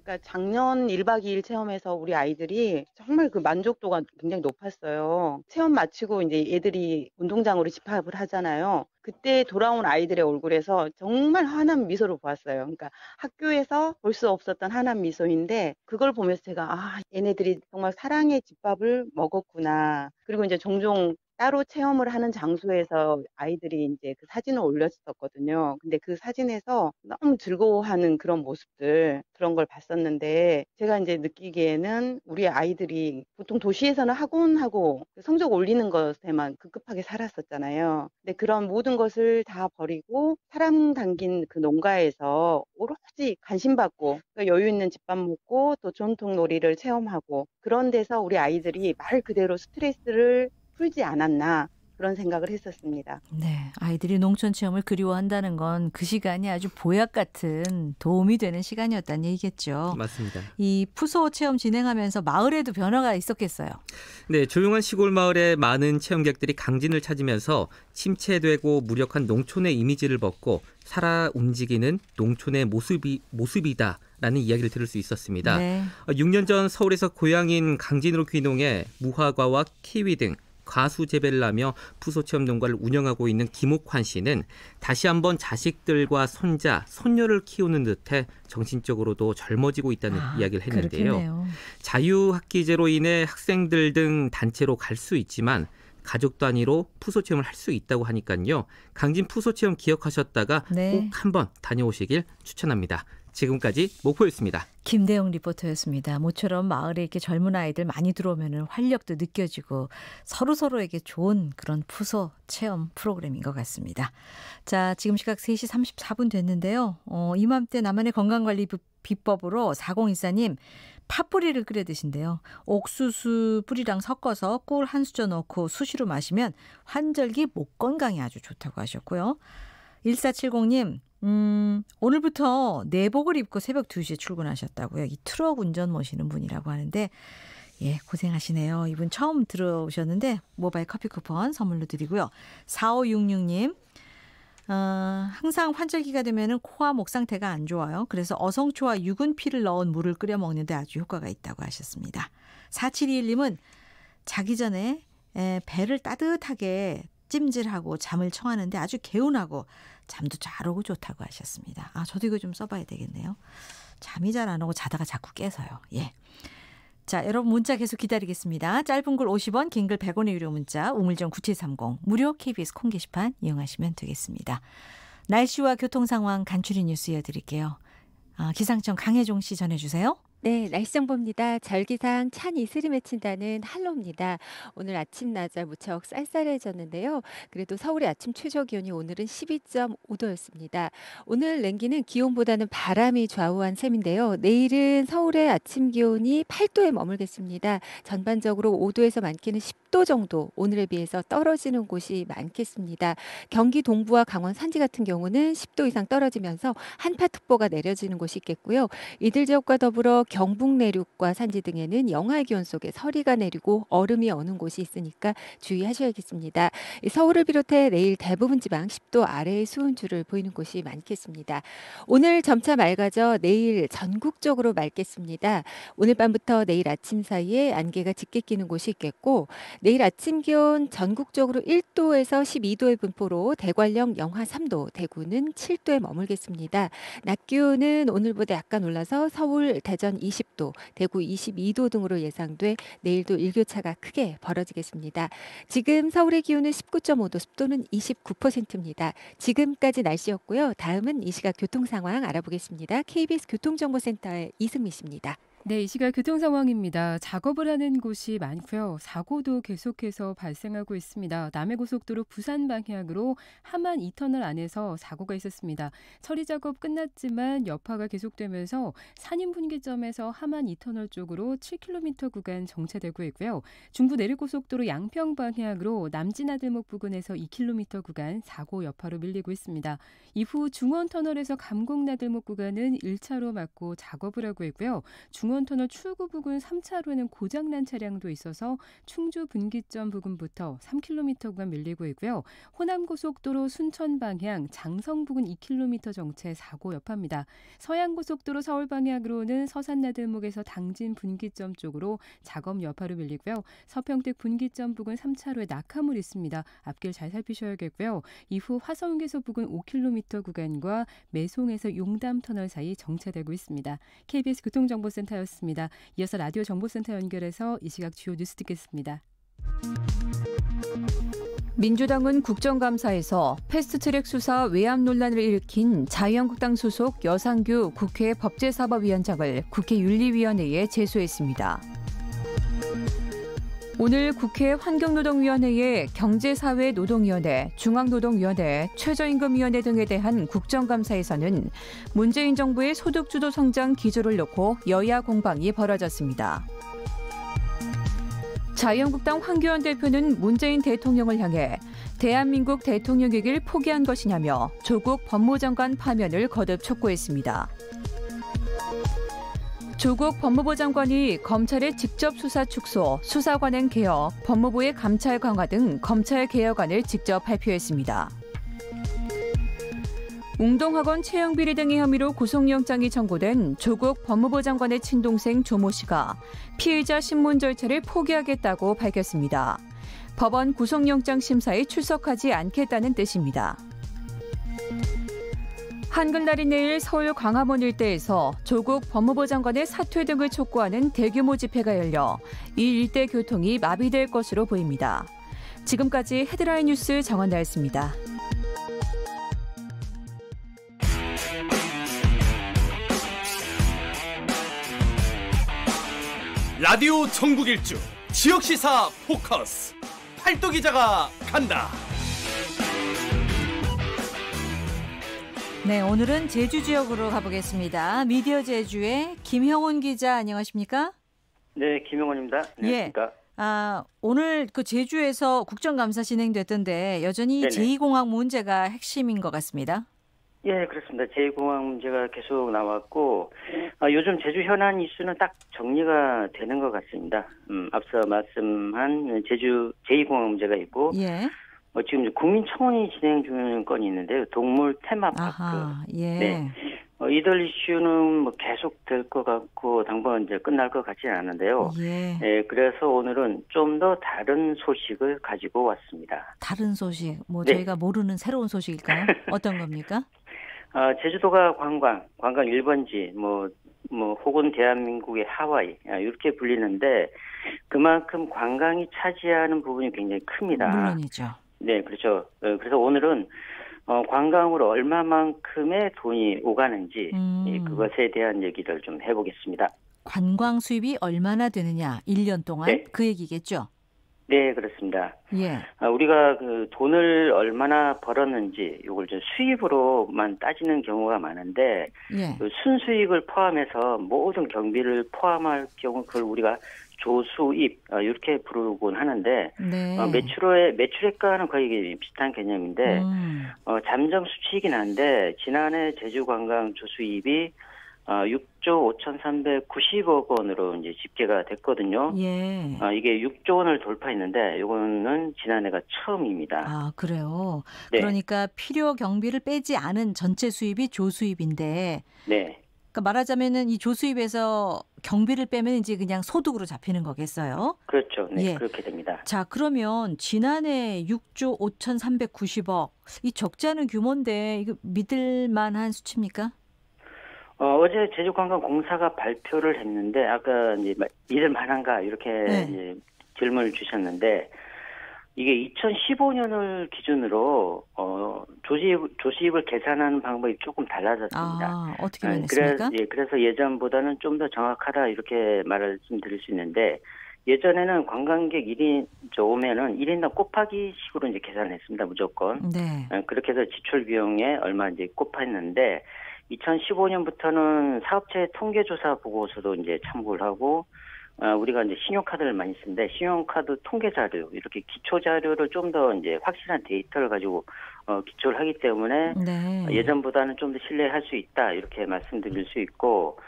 그러니까 작년 1박 2일 체험에서 우리 아이들이 정말 그 만족도가 굉장히 높았어요. 체험 마치고 이제 애들이 운동장으로 집합을 하잖아요. 그때 돌아온 아이들의 얼굴에서 정말 환한 미소를 보았어요. 그러니까 학교에서 볼 수 없었던 환한 미소인데 그걸 보면서 제가 아 얘네들이 정말 사랑의 집밥을 먹었구나. 그리고 이제 종종 따로 체험을 하는 장소에서 아이들이 이제 그 사진을 올렸었거든요. 근데 그 사진에서 너무 즐거워하는 그런 모습들 그런 걸 봤었는데 제가 이제 느끼기에는 우리 아이들이 보통 도시에서는 학원하고 그 성적 올리는 것에만 급급하게 살았었잖아요. 근데 그런 모든 것을 다 버리고 사람 당긴 그 농가에서 오로지 관심받고 여유 있는 집밥 먹고 또 전통 놀이를 체험하고 그런 데서 우리 아이들이 말 그대로 스트레스를 풀지 않았나 그런 생각을 했었습니다. 네, 아이들이 농촌 체험을 그리워한다는 건 그 시간이 아주 보약 같은 도움이 되는 시간이었다는 얘기겠죠. 맞습니다. 이 푸소 체험 진행하면서 마을에도 변화가 있었겠어요. 네, 조용한 시골 마을에 많은 체험객들이 강진을 찾으면서 침체되고 무력한 농촌의 이미지를 벗고 살아 움직이는 농촌의 모습이 모습이다. 라는 이야기를 들을 수 있었습니다. 네. 6년 어, 전 서울에서 고향인 강진으로 귀농해 무화과와 키위 등 가수 재배를 하며 푸소체험 농가를 운영하고 있는 김옥환 씨는 다시 한번 자식들과 손자, 손녀를 키우는 듯해 정신적으로도 젊어지고 있다는 아, 이야기를 했는데요. 요 자유학기제로 인해 학생들 등 단체로 갈 수 있지만 가족 단위로 푸소 체험을 할 수 있다고 하니까요. 강진 푸소 체험 기억하셨다가 네. 꼭 한번 다녀오시길 추천합니다. 지금까지 목포였습니다. 김대영 리포터였습니다. 모처럼 마을에 이렇게 젊은 아이들 많이 들어오면 은 활력도 느껴지고 서로 서로에게 좋은 그런 푸소 체험 프로그램인 것 같습니다. 자, 지금 시각 3시 34분 됐는데요. 어, 이맘때 나만의 건강관리 비법으로 4014님 파뿌리를 끓여 드신대요. 옥수수 뿌리랑 섞어서 꿀 한 수저 넣고 수시로 마시면 환절기 목 건강에 아주 좋다고 하셨고요. 1470님, 음, 오늘부터 내복을 입고 새벽 2시에 출근하셨다고요. 이 트럭 운전 모시는 분이라고 하는데, 예, 고생하시네요. 이분 처음 들어오셨는데, 모바일 커피 쿠폰 선물로 드리고요. 4566님, 어, 항상 환절기가 되면은 코와 목 상태가 안 좋아요. 그래서 어성초와 유근피를 넣은 물을 끓여 먹는데 아주 효과가 있다고 하셨습니다. 4721님은 자기 전에 에, 배를 따뜻하게 찜질하고 잠을 청하는데 아주 개운하고 잠도 잘 오고 좋다고 하셨습니다. 아, 저도 이거 좀 써봐야 되겠네요. 잠이 잘 안 오고 자다가 자꾸 깨서요. 예. 자, 여러분 문자 계속 기다리겠습니다. 짧은 글 50원, 긴 글 100원의 유료 문자, 우물정 9730, 무료 KBS 콩 게시판 이용하시면 되겠습니다. 날씨와 교통 상황 간추린 뉴스 이어드릴게요. 아, 기상청 강혜종 씨 전해주세요. 네, 날씨정보입니다. 절기상 찬 이슬이 맺힌다는 한로입니다 오늘 아침 낮에 무척 쌀쌀해졌는데요. 그래도 서울의 아침 최저 기온이 오늘은 12.5도였습니다. 오늘 냉기는 기온보다는 바람이 좌우한 셈인데요. 내일은 서울의 아침 기온이 8도에 머물겠습니다. 전반적으로 5도에서 많게는 10도 정도 오늘에 비해서 떨어지는 곳이 많겠습니다. 경기 동부와 강원 산지 같은 경우는 10도 이상 떨어지면서 한파특보가 내려지는 곳이 있겠고요. 이들 지역과 더불어 경북 내륙과 산지 등에는 영하 기온 속에 서리가 내리고 얼음이 어는 곳이 있으니까 주의하셔야겠습니다. 서울을 비롯해 내일 대부분 지방 10도 아래의 수온줄을 보이는 곳이 많겠습니다. 오늘 점차 맑아져 내일 전국적으로 맑겠습니다. 오늘 밤부터 내일 아침 사이에 안개가 짙게 끼는 곳이 있겠고 내일 아침 기온 전국적으로 1도에서 12도의 분포로 대관령 영하 3도, 대구는 7도에 머물겠습니다. 낮 기온은 오늘보다 약간 올라서 서울, 대전 20도, 대구 22도 등으로 예상돼 내일도 일교차가 크게 벌어지겠습니다. 지금 서울의 기온은 19.5도, 습도는 29%입니다. 지금까지 날씨였고요. 다음은 이 시각 교통 상황 알아보겠습니다. KBS 교통정보센터의 이승미 씨입니다. 네, 이 시각 교통 상황입니다. 작업을 하는 곳이 많고요. 사고도 계속해서 발생하고 있습니다. 남해고속도로 부산 방향으로 하만 2터널 안에서 사고가 있었습니다. 처리 작업 끝났지만 여파가 계속되면서 산인분기점에서 하만 2터널 쪽으로 7km 구간 정체되고 있고요. 중부 내륙고속도로 양평 방향으로 남진아들목 부근에서 2km 구간 사고 여파로 밀리고 있습니다. 이후 중원터널에서 감곡나들목 구간은 1차로 막고 작업을 하고 있고요. 중원 강원터널 출구 부근 3차로에는 고장난 차량도 있어서 충주 분기점 부근부터 3km 구간 밀리고 있고요. 호남고속도로 순천 방향 장성 부근 2km 정체 사고 여파입니다. 서양고속도로 서울 방향으로는 서산나들목에서 당진 분기점 쪽으로 작업 여파로 밀리고요. 서평택 분기점 부근 3차로에 낙하물 있습니다. 앞길 잘 살피셔야겠고요. 이후 화성계소 부근 5km 구간과 매송에서 용담터널 사이 정체되고 있습니다. KBS 교통정보센터 기자였습니다. 이어서 라디오 정보센터 연결해서 이 시각 주요 뉴스 듣겠습니다. 민주당은 국정감사에서 패스트트랙 수사 외압 논란을 일으킨 자유한국당 소속 여상규 국회 법제사법위원장을 국회 윤리위원회에 제소했습니다. 오늘 국회 환경노동위원회의 경제사회노동위원회, 중앙노동위원회, 최저임금위원회 등에 대한 국정감사에서는 문재인 정부의 소득주도 성장 기조를 놓고 여야 공방이 벌어졌습니다. 자유한국당 황교안 대표는 문재인 대통령을 향해 대한민국 대통령에길 포기한 것이냐며 조국 법무장관 파면을 거듭 촉구했습니다. 조국 법무부 장관이 검찰의 직접 수사 축소, 수사 관행 개혁, 법무부의 감찰 강화 등 검찰 개혁안을 직접 발표했습니다. 웅동학원 채용 비리 등의 혐의로 구속영장이 청구된 조국 법무부 장관의 친동생 조모 씨가 피의자 신문 절차를 포기하겠다고 밝혔습니다. 법원 구속영장 심사에 출석하지 않겠다는 뜻입니다. 한글날인 내일 서울 광화문 일대에서 조국 법무부 장관의 사퇴 등을 촉구하는 대규모 집회가 열려 이 일대 교통이 마비될 것으로 보입니다. 지금까지 헤드라인 뉴스 정원 다였습니다 라디오 전국일주 지역시사 포커스 팔도 기자가 간다. 네, 오늘은 제주 지역으로 가보겠습니다. 미디어 제주의 김형원 기자 안녕하십니까? 네, 김형원입니다. 예. 안녕하십니까? 예. 아, 오늘 그 제주에서 국정감사 진행됐던데 여전히 네네. 제2공항 문제가 핵심인 것 같습니다. 예, 그렇습니다. 제2공항 문제가 계속 나왔고, 아, 요즘 제주 현안 이슈는 딱 정리가 되는 것 같습니다. 음, 앞서 말씀한 제주 제2공항 문제가 있고, 예. 어, 지금 국민청원이 진행 중인 건이 있는데요. 동물 테마파크. 아하, 예. 네. 어, 이들 이슈는 뭐 계속 될 것 같고 당분간 이제 끝날 것 같지는 않은데요. 예. 예 그래서 오늘은 좀 더 다른 소식을 가지고 왔습니다. 다른 소식, 뭐 네. 저희가 모르는 새로운 소식일까요? 어떤 겁니까? 아, 제주도가 관광, 관광 1번지, 뭐, 뭐, 혹은 대한민국의 하와이, 아, 이렇게 불리는데, 그만큼 관광이 차지하는 부분이 굉장히 큽니다. 물론이죠. 네, 그렇죠. 어, 그래서 오늘은 어, 관광으로 얼마만큼의 돈이 오가는지 음. 예, 그것에 대한 얘기를 좀 해보겠습니다. 관광 수입이 얼마나 되느냐 1년 동안 네? 그 얘기겠죠? 네, 그렇습니다. 예. 아, 우리가 그 돈을 얼마나 벌었는지 이걸 수입으로만 따지는 경우가 많은데 예. 그 순수익을 포함해서 모든 경비를 포함할 경우 그걸 우리가 조수입 어, 아, 이렇게 부르곤 하는데 네. 어, 매출의 매출액과는 거의 비슷한 개념인데 음. 어, 잠정 수치이긴 한데 지난해 제주관광 조수입이 아, 6조 5,390억 원으로 이제 집계가 됐거든요. 예. 아, 이게 6조 원을 돌파했는데 이거는 지난해가 처음입니다. 아, 그래요. 네. 그러니까 필요 경비를 빼지 않은 전체 수입이 조수입인데 네. 그러니까 말하자면은 이 조수입에서 경비를 빼면 이제 그냥 소득으로 잡히는 거겠어요. 그렇죠. 네, 예. 그렇게 됩니다. 자, 그러면 지난해 6조 5,390억 이 적지 않은 규모인데 이거 믿을 만한 수치입니까? 어, 어제 제주관광공사가 발표를 했는데 아까 이제 이들 만한가 이렇게 네. 이제 질문을 주셨는데 이게 2015년을 기준으로 어 조시입 조시입을 계산하는 방법이 조금 달라졌습니다. 아, 어떻게 네, 변했습니까? 그래, 예, 그래서 예전보다는 좀 더 정확하다 이렇게 말씀드릴 수 있는데 예전에는 관광객 1인 저 오면은 1인당 곱하기 식으로 이제 계산했습니다. 을 무조건. 네. 네. 그렇게 해서 지출 비용에 얼마 이제 곱했는데 2015년부터는 사업체 통계조사 보고서도 이제 참고를 하고 어, 우리가 이제 신용카드를 많이 쓰는데 신용카드 통계 자료 이렇게 기초 자료를 좀 더 이제 확실한 데이터를 가지고 어, 기초를 하기 때문에 네. 예전보다는 좀 더 신뢰할 수 있다 이렇게 말씀드릴 수 있고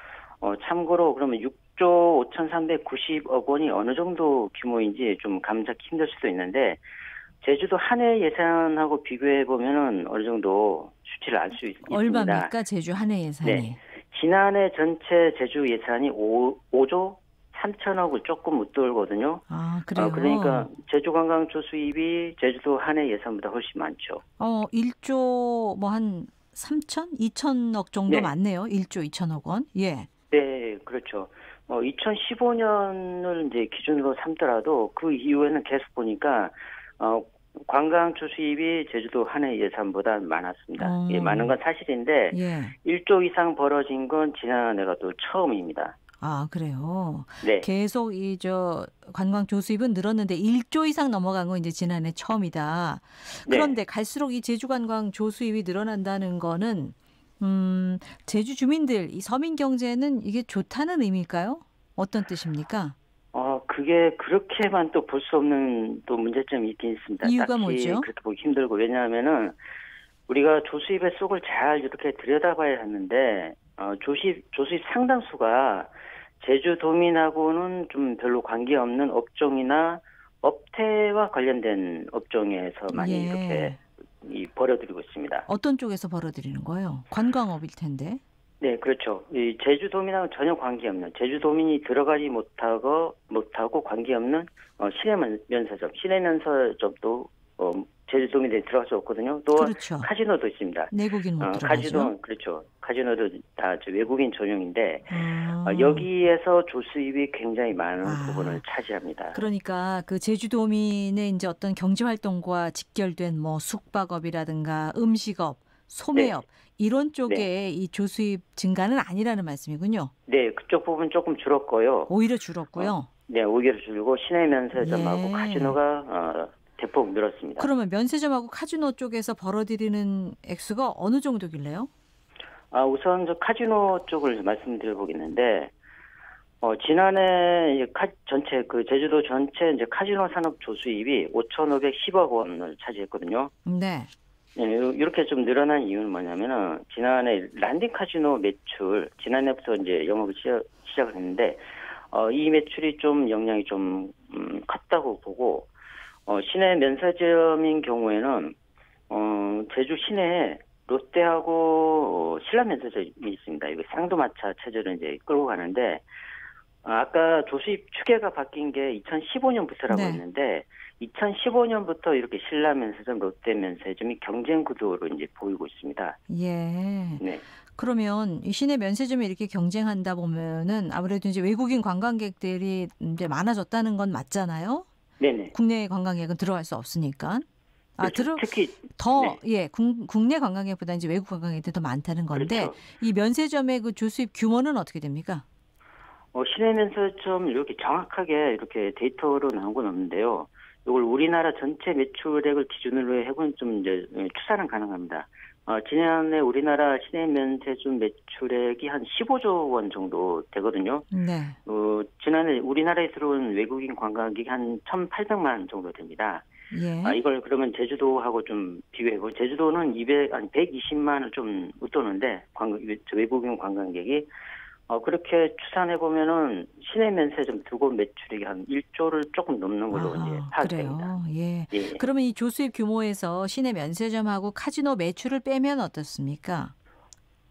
어, 참고로 그러면 6조 5,390억 원이 어느 정도 규모인지 좀감잡 힘들 수도 있는데 제주도 한 해 예산하고 비교해 보면은 어느 정도 수치를 알 수 있습니다. 얼마입니까 제주 한 해 예산이? 네. 지난해 전체 제주 예산이 5, 5조 3천억을 조금 웃돌거든요. 아, 어, 그래요? 어, 그러니까 제주 관광주 수입이 제주도 한 해 예산보다 훨씬 많죠. 어, 1조 뭐한 3천? 2천억 정도 네. 많네요. 1조 2천억 원. 예. 네, 그렇죠. 어, 2015년을 이제 기준으로 삼더라도 그 이후에는 계속 보니까 어, 관광주 수입이 제주도 한 해 예산보다 많았습니다. 어. 예, 많은 건 사실인데 예. 1조 이상 벌어진 건 지난해가 또 처음입니다. 아 그래요. 네. 계속 이 저관광조 수입은 늘었는데 1조 이상 넘어간 건 이제 지난해 처음이다. 네. 그런데 네. 갈수록 이 제주 관광조 수입이 늘어난다는 거는 음, 제주 주민들 이 서민 경제는 이게 좋다는 의미일까요? 어떤 뜻입니까? 그게 그렇게만 또 볼 수 없는 또 문제점이 있긴 있습니다. 이유가 뭐죠? 그렇게 보기 힘들고 왜냐하면은 우리가 조수입의 속을 잘 이렇게 들여다봐야 하는데 어, 조수입 조수입 상당수가 제주도민하고는 좀 별로 관계없는 업종이나 업태와 관련된 업종에서 많이 예. 이렇게 이 벌어들이고 있습니다. 어떤 쪽에서 벌어들이는 거예요? 관광업일 텐데. 네, 그렇죠. 이 제주 도민하고 전혀 관계없는 제주 도민이 들어가지 못하고 못하고 관계없는 어, 시내 면세점, 시내 면세점도 어, 제주 도민들이 들어갈 수 없거든요. 또 그렇죠. 카지노도 있습니다. 내국인 못 어, 카지노 그렇죠. 카지노도 다 외국인 전용인데 아. 어, 여기에서 조수입이 굉장히 많은 아. 부분을 차지합니다. 그러니까 그 제주도민의 이제 어떤 경제 활동과 직결된 뭐 숙박업이라든가 음식업 네. 소매업 이런 쪽에 네. 이 조수입 증가는 아니라는 말씀이군요. 네, 그쪽 부분 조금 줄었고요. 오히려 줄었고요. 어, 네, 오히려 줄고 시내 면세점하고 예. 카지노가 어, 대폭 늘었습니다. 그러면 면세점하고 카지노 쪽에서 벌어들이는 액수가 어느 정도길래요? 아, 우선 저 카지노 쪽을 말씀드려보겠는데, 어, 지난해 카, 전체, 그 제주도 전체 이제 카지노 산업 조수입이 5,510억 원을 차지했거든요. 네. 예, 이렇게 좀 늘어난 이유는 뭐냐면은 지난해 란딩 카지노 매출 지난해부터 이제 영업을 시작, 을 했는데 어, 이 매출이 좀 영향이 좀 음, 컸다고 보고 어, 시내 면세점인 경우에는 어, 제주 시내에 롯데하고 어, 신라 면세점이 있습니다. 이거 상도마차 체제로 이제 끌고 가는데 아, 아까 조수입 추계가 바뀐 게 2015년부터라고 네. 했는데 2015년부터 이렇게 신라면서점 롯데면세점이 경쟁 구도로 이제 보이고 있습니다. 예. 네. 그러면 시내 면세점이 이렇게 경쟁한다 보면은 아무래도 이제 외국인 관광객들이 이제 많아졌다는 건 맞잖아요. 네네. 국내 관광객은 들어갈 수 없으니까. 아, 그렇죠. 들어 특히 더 네. 예, 국내 관광객보다 이제 외국 관광객들이 더 많다는 건데 그렇죠. 이 면세점의 그 주수입 규모는 어떻게 됩니까? 어, 시내면서 좀 이렇게 정확하게 이렇게 데이터로 나온 건 없는데요. 이걸 우리나라 전체 매출액을 기준으로 해보면좀 이제 추산은 가능합니다. 어, 지난해 우리나라 시내 면세점 매출액이 한 15조 원 정도 되거든요. 네. 어, 지난해 우리나라에 들어온 외국인 관광객이 한 1,800만 정도 됩니다. 예. 아, 이걸 그러면 제주도하고 좀 비교해보. 면 제주도는 200, 아니 120만을 좀 웃도는데 관광, 외국인 관광객이 어, 그렇게 추산해 보면은 시내 면세 점 두고 매출이 한 1조를 조금 넘는 걸로 아, 이제 파악됩니다. 예. 예. 그러면 이 조수입 규모에서 시내 면세점하고 카지노 매출을 빼면 어떻습니까?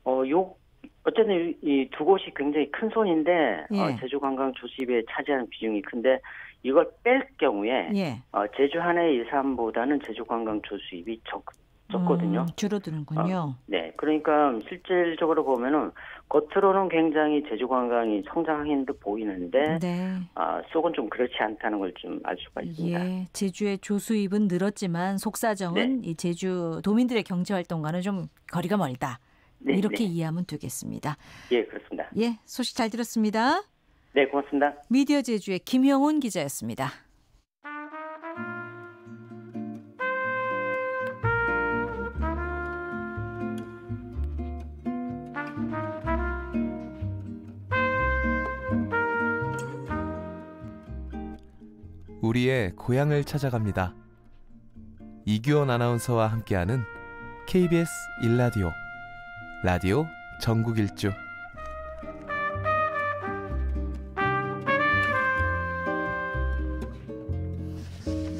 어, 요 어쨌든 이 두 곳이 굉장히 큰 손인데 어, 예. 어, 제주 관광 조수입에 차지하는 비중이 큰데 이걸 뺄 경우에 예. 어, 제주 한해 예산보다는 제주 관광 조수입이 적 줬거든요. 음, 줄어드는군요. 어, 네, 그러니까 실질적으로 보면은 겉으로는 굉장히 제주 관광이 성장하는 듯 보이는데 네. 아, 속은 좀 그렇지 않다는 걸지알 수가 예, 있습니다. 예, 제주의 조수입은 늘었지만 속사정은 네. 이 제주 도민들의 경제 활동과는 좀 거리가 멀다. 네, 이렇게 네. 이해하면 되겠습니다. 예, 그렇습니다. 예, 소식 잘 들었습니다. 네, 고맙습니다. 미디어 제주의 김형훈 기자였습니다. 우리의 고향을 찾아갑니다. 이규원 아나운서와 함께하는 KBS 일라디오 라디오 전국 일주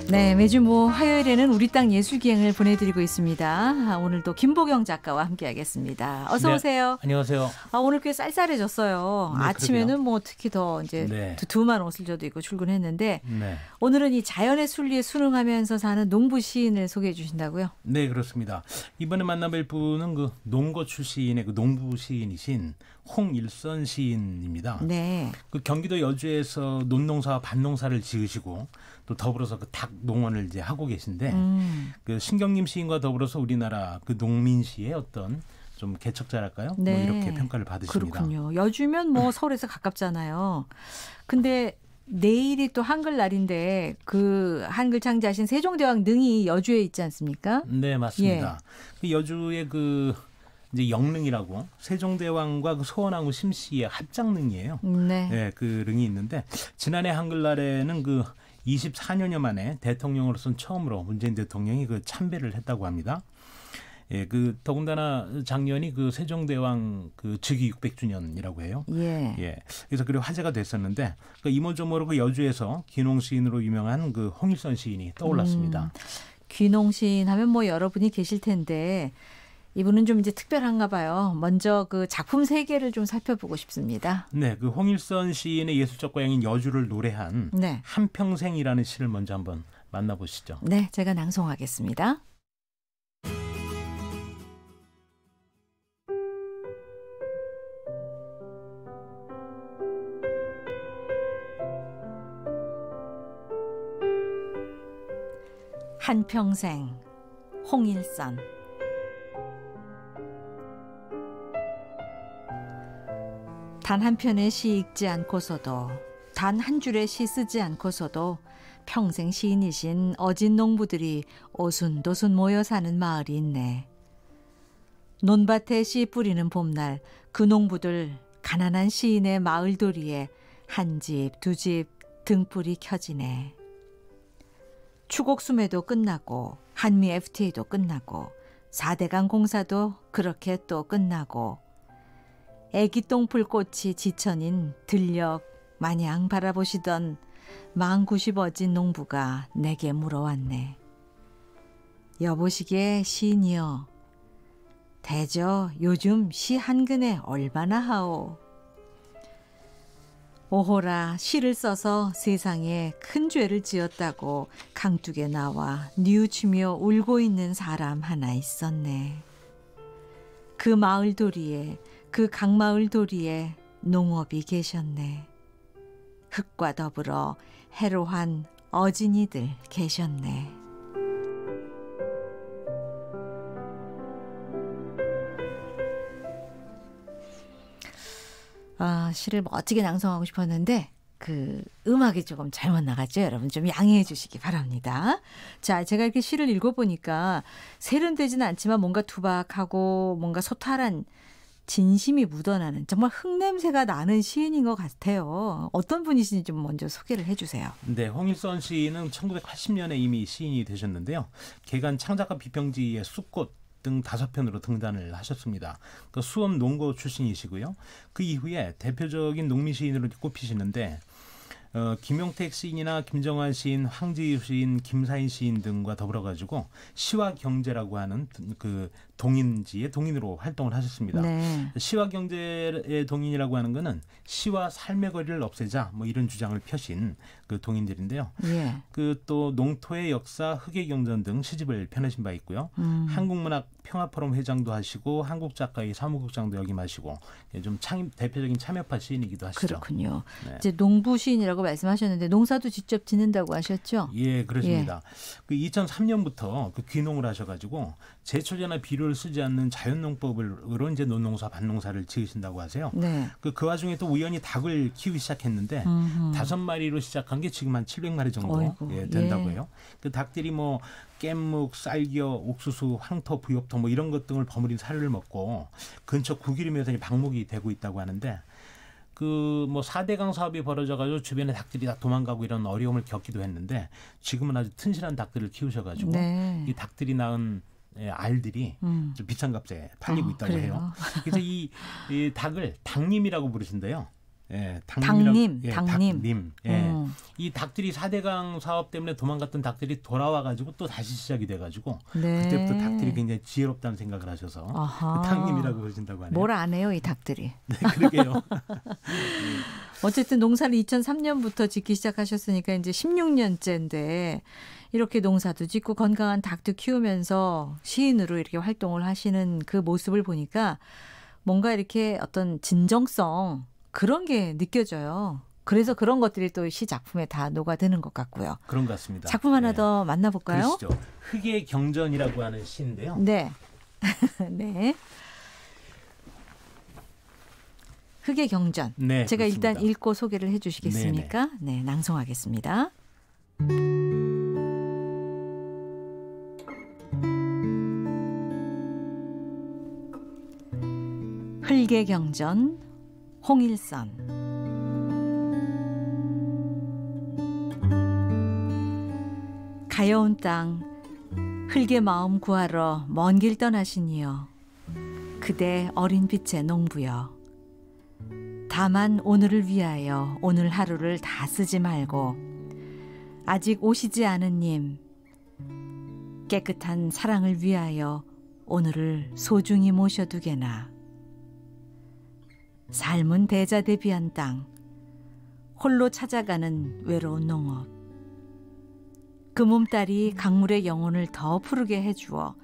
네, 네, 매주 뭐 화요일에는 우리 땅 예술기행을 보내드리고 있습니다. 아, 오늘도 김보경 작가와 함께하겠습니다. 어서 네, 오세요. 안녕하세요. 아, 오늘 꽤 쌀쌀해졌어요. 네, 아침에는 그러게요. 뭐 특히 더 이제 네. 두툼한 옷을 저도 입고 출근했는데 네. 오늘은 이 자연의 순리에 순응하면서 사는 농부 시인을 소개해 주신다고요? 네, 그렇습니다. 이번에 만나뵐 분은 그 농거 출신의 그 농부 시인이신 홍일선 시인입니다. 네. 그 경기도 여주에서 논농사와 밭농사를 지으시고 또 더불어서 그닭 농원을 이제 하고 계신데 음. 그 신경림 시인과 더불어서 우리나라 그 농민시의 어떤 좀 개척자랄까요? 뭐 네. 뭐 이렇게 평가를 받으십니다. 그렇군요. 여주면 뭐 서울에서 가깝잖아요. 근데 내일이 또 한글날인데 그 한글 창제신 세종대왕 능이 여주에 있지 않습니까? 네, 맞습니다. 예. 그 여주의 그 이제 영릉이라고 세종대왕과 그 소원왕후 심씨의 합장릉이에요. 네. 네, 그 릉이 있는데 지난해 한글날에는 그 24년여 만에 대통령으로선 처음으로 문재인 대통령이 그 참배를 했다고 합니다. 예, 그 더군다나 작년이 그 세종대왕 그 즉위 600주년이라고 해요. 예. 예. 그래서 그래 화제가 됐었는데 그 이모저모로 그 여주에서 귀농 시인으로 유명한 그 홍일선 시인이 떠올랐습니다. 음, 귀농 시인 하면 뭐 여러분이 계실 텐데 이분은 좀 이제 특별한가 봐요. 먼저 그 작품 세 개를 좀 살펴보고 싶습니다. 네, 그 홍일선 시인의 예술적 고향인 여주를 노래한 네. 한평생이라는 시를 먼저 한번 만나보시죠. 네, 제가 낭송하겠습니다. 한평생 홍일선 단한 편의 시 읽지 않고서도 단 한 줄의 시 쓰지 않고서도 평생 시인이신 어진 농부들이 오순도순 모여 사는 마을이 있네. 논밭에 씨 뿌리는 봄날 그 농부들 가난한 시인의 마을 도리에 한 집, 두 집 등불이 켜지네. 추곡 수매도 끝나고 한미 FTA도 끝나고 4대강 공사도 그렇게 또 끝나고 애기똥 풀꽃이 지천인 들녘 마냥 바라보시던 망 구십 어진 농부가 내게 물어왔네. 여보시게 시인이여. 대저 요즘 시 한근에 얼마나 하오. 오호라 시를 써서 세상에 큰 죄를 지었다고 강둑에 나와 뉘우치며 울고 있는 사람 하나 있었네. 그 마을 도리에 그 강마을 도리에 농업이 계셨네. 흙과 더불어 해로한 어진이들 계셨네. 아, 시를 멋지게 낭송하고 싶었는데 그 음악이 조금 잘못 나갔죠. 여러분 좀 양해해 주시기 바랍니다. 자, 제가 이렇게 시를 읽어보니까 세련되지는 않지만 뭔가 투박하고 뭔가 소탈한 진심이 묻어나는 정말 흙냄새가 나는 시인인 것 같아요. 어떤 분이신지 좀 먼저 소개를 해주세요. 네, 홍일선 시인은 1980년에 이미 시인이 되셨는데요. 개간 창작가 비평지의 숲꽃 등 다섯 편으로 등단을 하셨습니다. 그 수원 농고 출신이시고요. 그 이후에 대표적인 농민 시인으로 꼽히시는데 어, 김용택 시인이나 김정환 시인, 황지유 시인, 김사인 시인 등과 더불어 가지고 시와 경제라고 하는 그 동인지의 동인으로 활동을 하셨습니다. 네. 시와 경제의 동인이라고 하는 것은 시와 삶의 거리를 없애자 뭐 이런 주장을 펴신 그 동인들인데요. 예. 그또 농토의 역사, 흑의 경전 등 시집을 펴내신 바 있고요. 음. 한국문학 평화포럼 회장도 하시고 한국 작가의 사무국장도 역임하시고 예, 좀창 대표적인 참여파 시인이기도 하시죠. 그렇군요. 네. 이제 농부 시인이라고 말씀하셨는데 농사도 직접 짓는다고 하셨죠? 예, 그렇습니다. 예. 그 2003년부터 그 귀농을 하셔가지고 제철제나 비료를 쓰지 않는 자연농법으로 이제 논농사, 반농사를 지으신다고 하세요. 네. 그, 그 와중에 또 우연히 닭을 키우기 시작했는데 다섯 마리로 시작한 게 지금 한 700마리 정도 어이구, 예, 된다고 예. 해요. 그 닭들이 뭐 깻묵, 쌀겨, 옥수수, 황토, 부엽토 뭐 이런 것 등을 버무린 사료를 먹고 근처 구기림에서 방목이 되고 있다고 하는데 그 뭐 사대강 사업이 벌어져가지고 주변에 닭들이 다 도망가고 이런 어려움을 겪기도 했는데 지금은 아주 튼실한 닭들을 키우셔가지고 네. 이 닭들이 낳은 예, 알들이 음. 좀 비싼 값에 팔리고 어, 있다고 그래요? 해요. 그래서 이, 이 닭을 닭님이라고 부르신대요 예, 닭님, 예, 닭님. 닭님. 예. 음. 이 닭들이 사대강 사업 때문에 도망갔던 닭들이 돌아와 가지고 또 다시 시작이 돼 가지고 네. 그때부터 닭들이 굉장히 지혜롭다는 생각을 하셔서 아하. 닭님이라고 부르신다고 하네요. 뭘안 해요, 이 닭들이. 네, 그러게요. 어쨌든 농사를 2003년부터 짓기 시작하셨으니까 이제 16년째인데 이렇게 농사도 짓고 건강한 닭도 키우면서 시인으로 이렇게 활동을 하시는 그 모습을 보니까 뭔가 이렇게 어떤 진정성 그런 게 느껴져요. 그래서 그런 것들이 또 시 작품에 다 녹아드는 것 같고요. 그런 것 같습니다. 작품 하나 네. 더 만나볼까요? 그러시죠. 흙의 경전이라고 하는 시인데요. 네. 네. 흙의 경전. 네, 제가 그렇습니다. 일단 읽고 소개를 해주시겠습니까? 네네 네. 네, 낭송하겠습니다. 활개경전 홍일선 가여운 땅 흙의 마음 구하러 먼 길 떠나시니요 그대 어린 빛의 농부여 다만 오늘을 위하여 오늘 하루를 다 쓰지 말고 아직 오시지 않은 님 깨끗한 사랑을 위하여 오늘을 소중히 모셔두게나 삶은 대자 대비한 땅, 홀로 찾아가는 외로운 농업. 그 몸딸이 강물의 영혼을 더 푸르게 해주어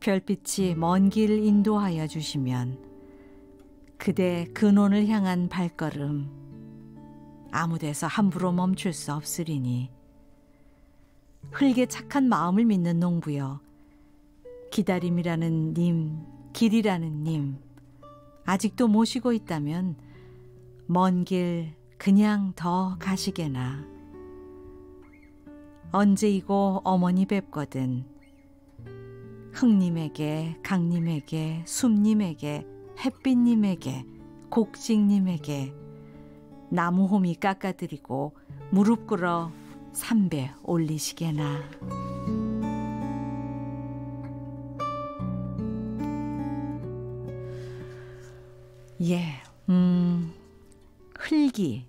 별빛이 먼 길 인도하여 주시면 그대 근원을 향한 발걸음 아무데서 함부로 멈출 수 없으리니 흙에 착한 마음을 믿는 농부여 기다림이라는 님 길이라는 님 아직도 모시고 있다면 먼 길 그냥 더 가시게나. 언제이고 어머니 뵙거든. 흥님에게, 강님에게, 숨님에게, 햇빛님에게, 곡식님에게 나무홈이 깎아드리고 무릎 꿇어 삼배 올리시게나. 예. 음. 흙이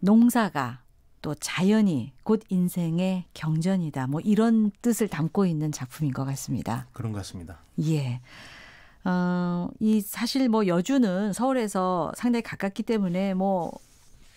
농사가 또 자연이 곧 인생의 경전이다. 뭐 이런 뜻을 담고 있는 작품인 것 같습니다. 그런 것 같습니다. 예. 어, 이 사실 뭐 여주는 서울에서 상당히 가깝기 때문에 뭐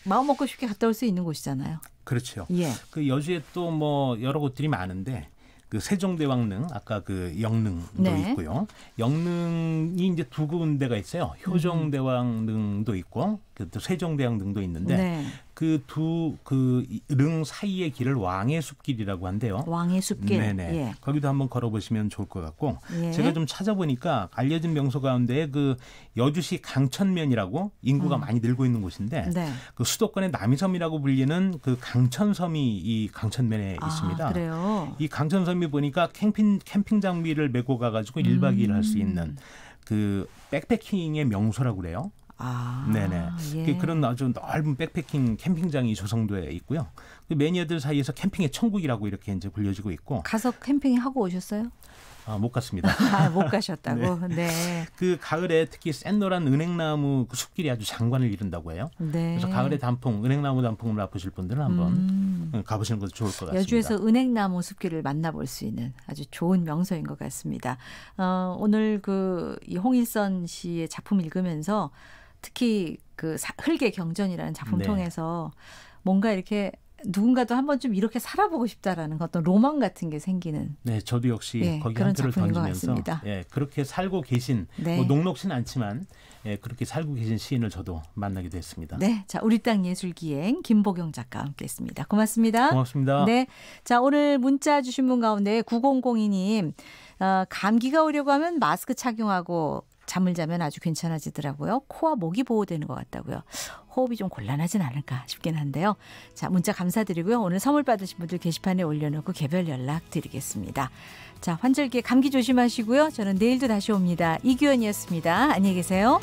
마음 먹고 쉽게 갔다 올 수 있는 곳이잖아요. 그렇죠. 예. 그 여주에 또 뭐 여러 곳들이 많은데 그 세종대왕릉 아까 그 영릉도 네. 있고요. 영릉이 이제 두 군데가 있어요. 효종대왕릉도 있고 그 세종대왕릉도 있는데 네. 그두그릉 사이의 길을 왕의 숲길이라고 한대요. 왕의 숲길. 네네. 예. 거기도 한번 걸어보시면 좋을 것 같고 예. 제가 좀 찾아보니까 알려진 명소 가운데 그 여주시 강천면이라고 인구가 음. 많이 늘고 있는 곳인데 네. 그 수도권의 남이섬이라고 불리는 그 강천섬이 이 강천면에 아, 있습니다. 그래요. 이 강천섬이 보니까 캠핑 캠핑 장비를 메고 가가지고 음. 1박 2일 할 수 있는 그 백패킹의 명소라고 그래요. 아, 네네. 예. 그 그런 아주 넓은 백패킹 캠핑장이 조성돼 있고요. 그 매니아들 사이에서 캠핑의 천국이라고 이렇게 이제 불려지고 있고. 가서 캠핑 하고 오셨어요? 아, 못 갔습니다. 아, 못 가셨다고. 네. 네. 그 가을에 특히 센노란 은행나무 그 숲길이 아주 장관을 이룬다고 해요. 네. 그래서 가을에 단풍, 은행나무 단풍을 맛보실 분들은 한번 음. 가보시는 것도 좋을 것 같습니다. 여주에서 은행나무 숲길을 만나볼 수 있는 아주 좋은 명소인 것 같습니다. 어, 오늘 그 이 홍일선 씨의 작품 읽으면서 특히 그 흙의 경전이라는 작품 네. 통해서 뭔가 이렇게 누군가도 한번 좀 이렇게 살아보고 싶다라는 어떤 로망 같은 게 생기는. 네, 저도 역시 예, 거기 한 표를 던지면서 예, 그렇게 살고 계신 네. 뭐 녹록진 않지만 예, 그렇게 살고 계신 시인을 저도 만나게 됐습니다. 네, 자 우리 땅 예술 기행 김보경 작가와 함께했습니다. 고맙습니다. 고맙습니다. 네, 자 오늘 문자 주신 분 가운데 9002님 어, 감기가 오려고 하면 마스크 착용하고 잠을 자면 아주 괜찮아지더라고요. 코와 목이 보호되는 것 같다고요. 호흡이 좀 곤란하진 않을까 싶긴 한데요. 자, 문자 감사드리고요. 오늘 선물 받으신 분들 게시판에 올려놓고 개별 연락 드리겠습니다. 자, 환절기에 감기 조심하시고요. 저는 내일도 다시 옵니다. 이규현이었습니다. 안녕히 계세요.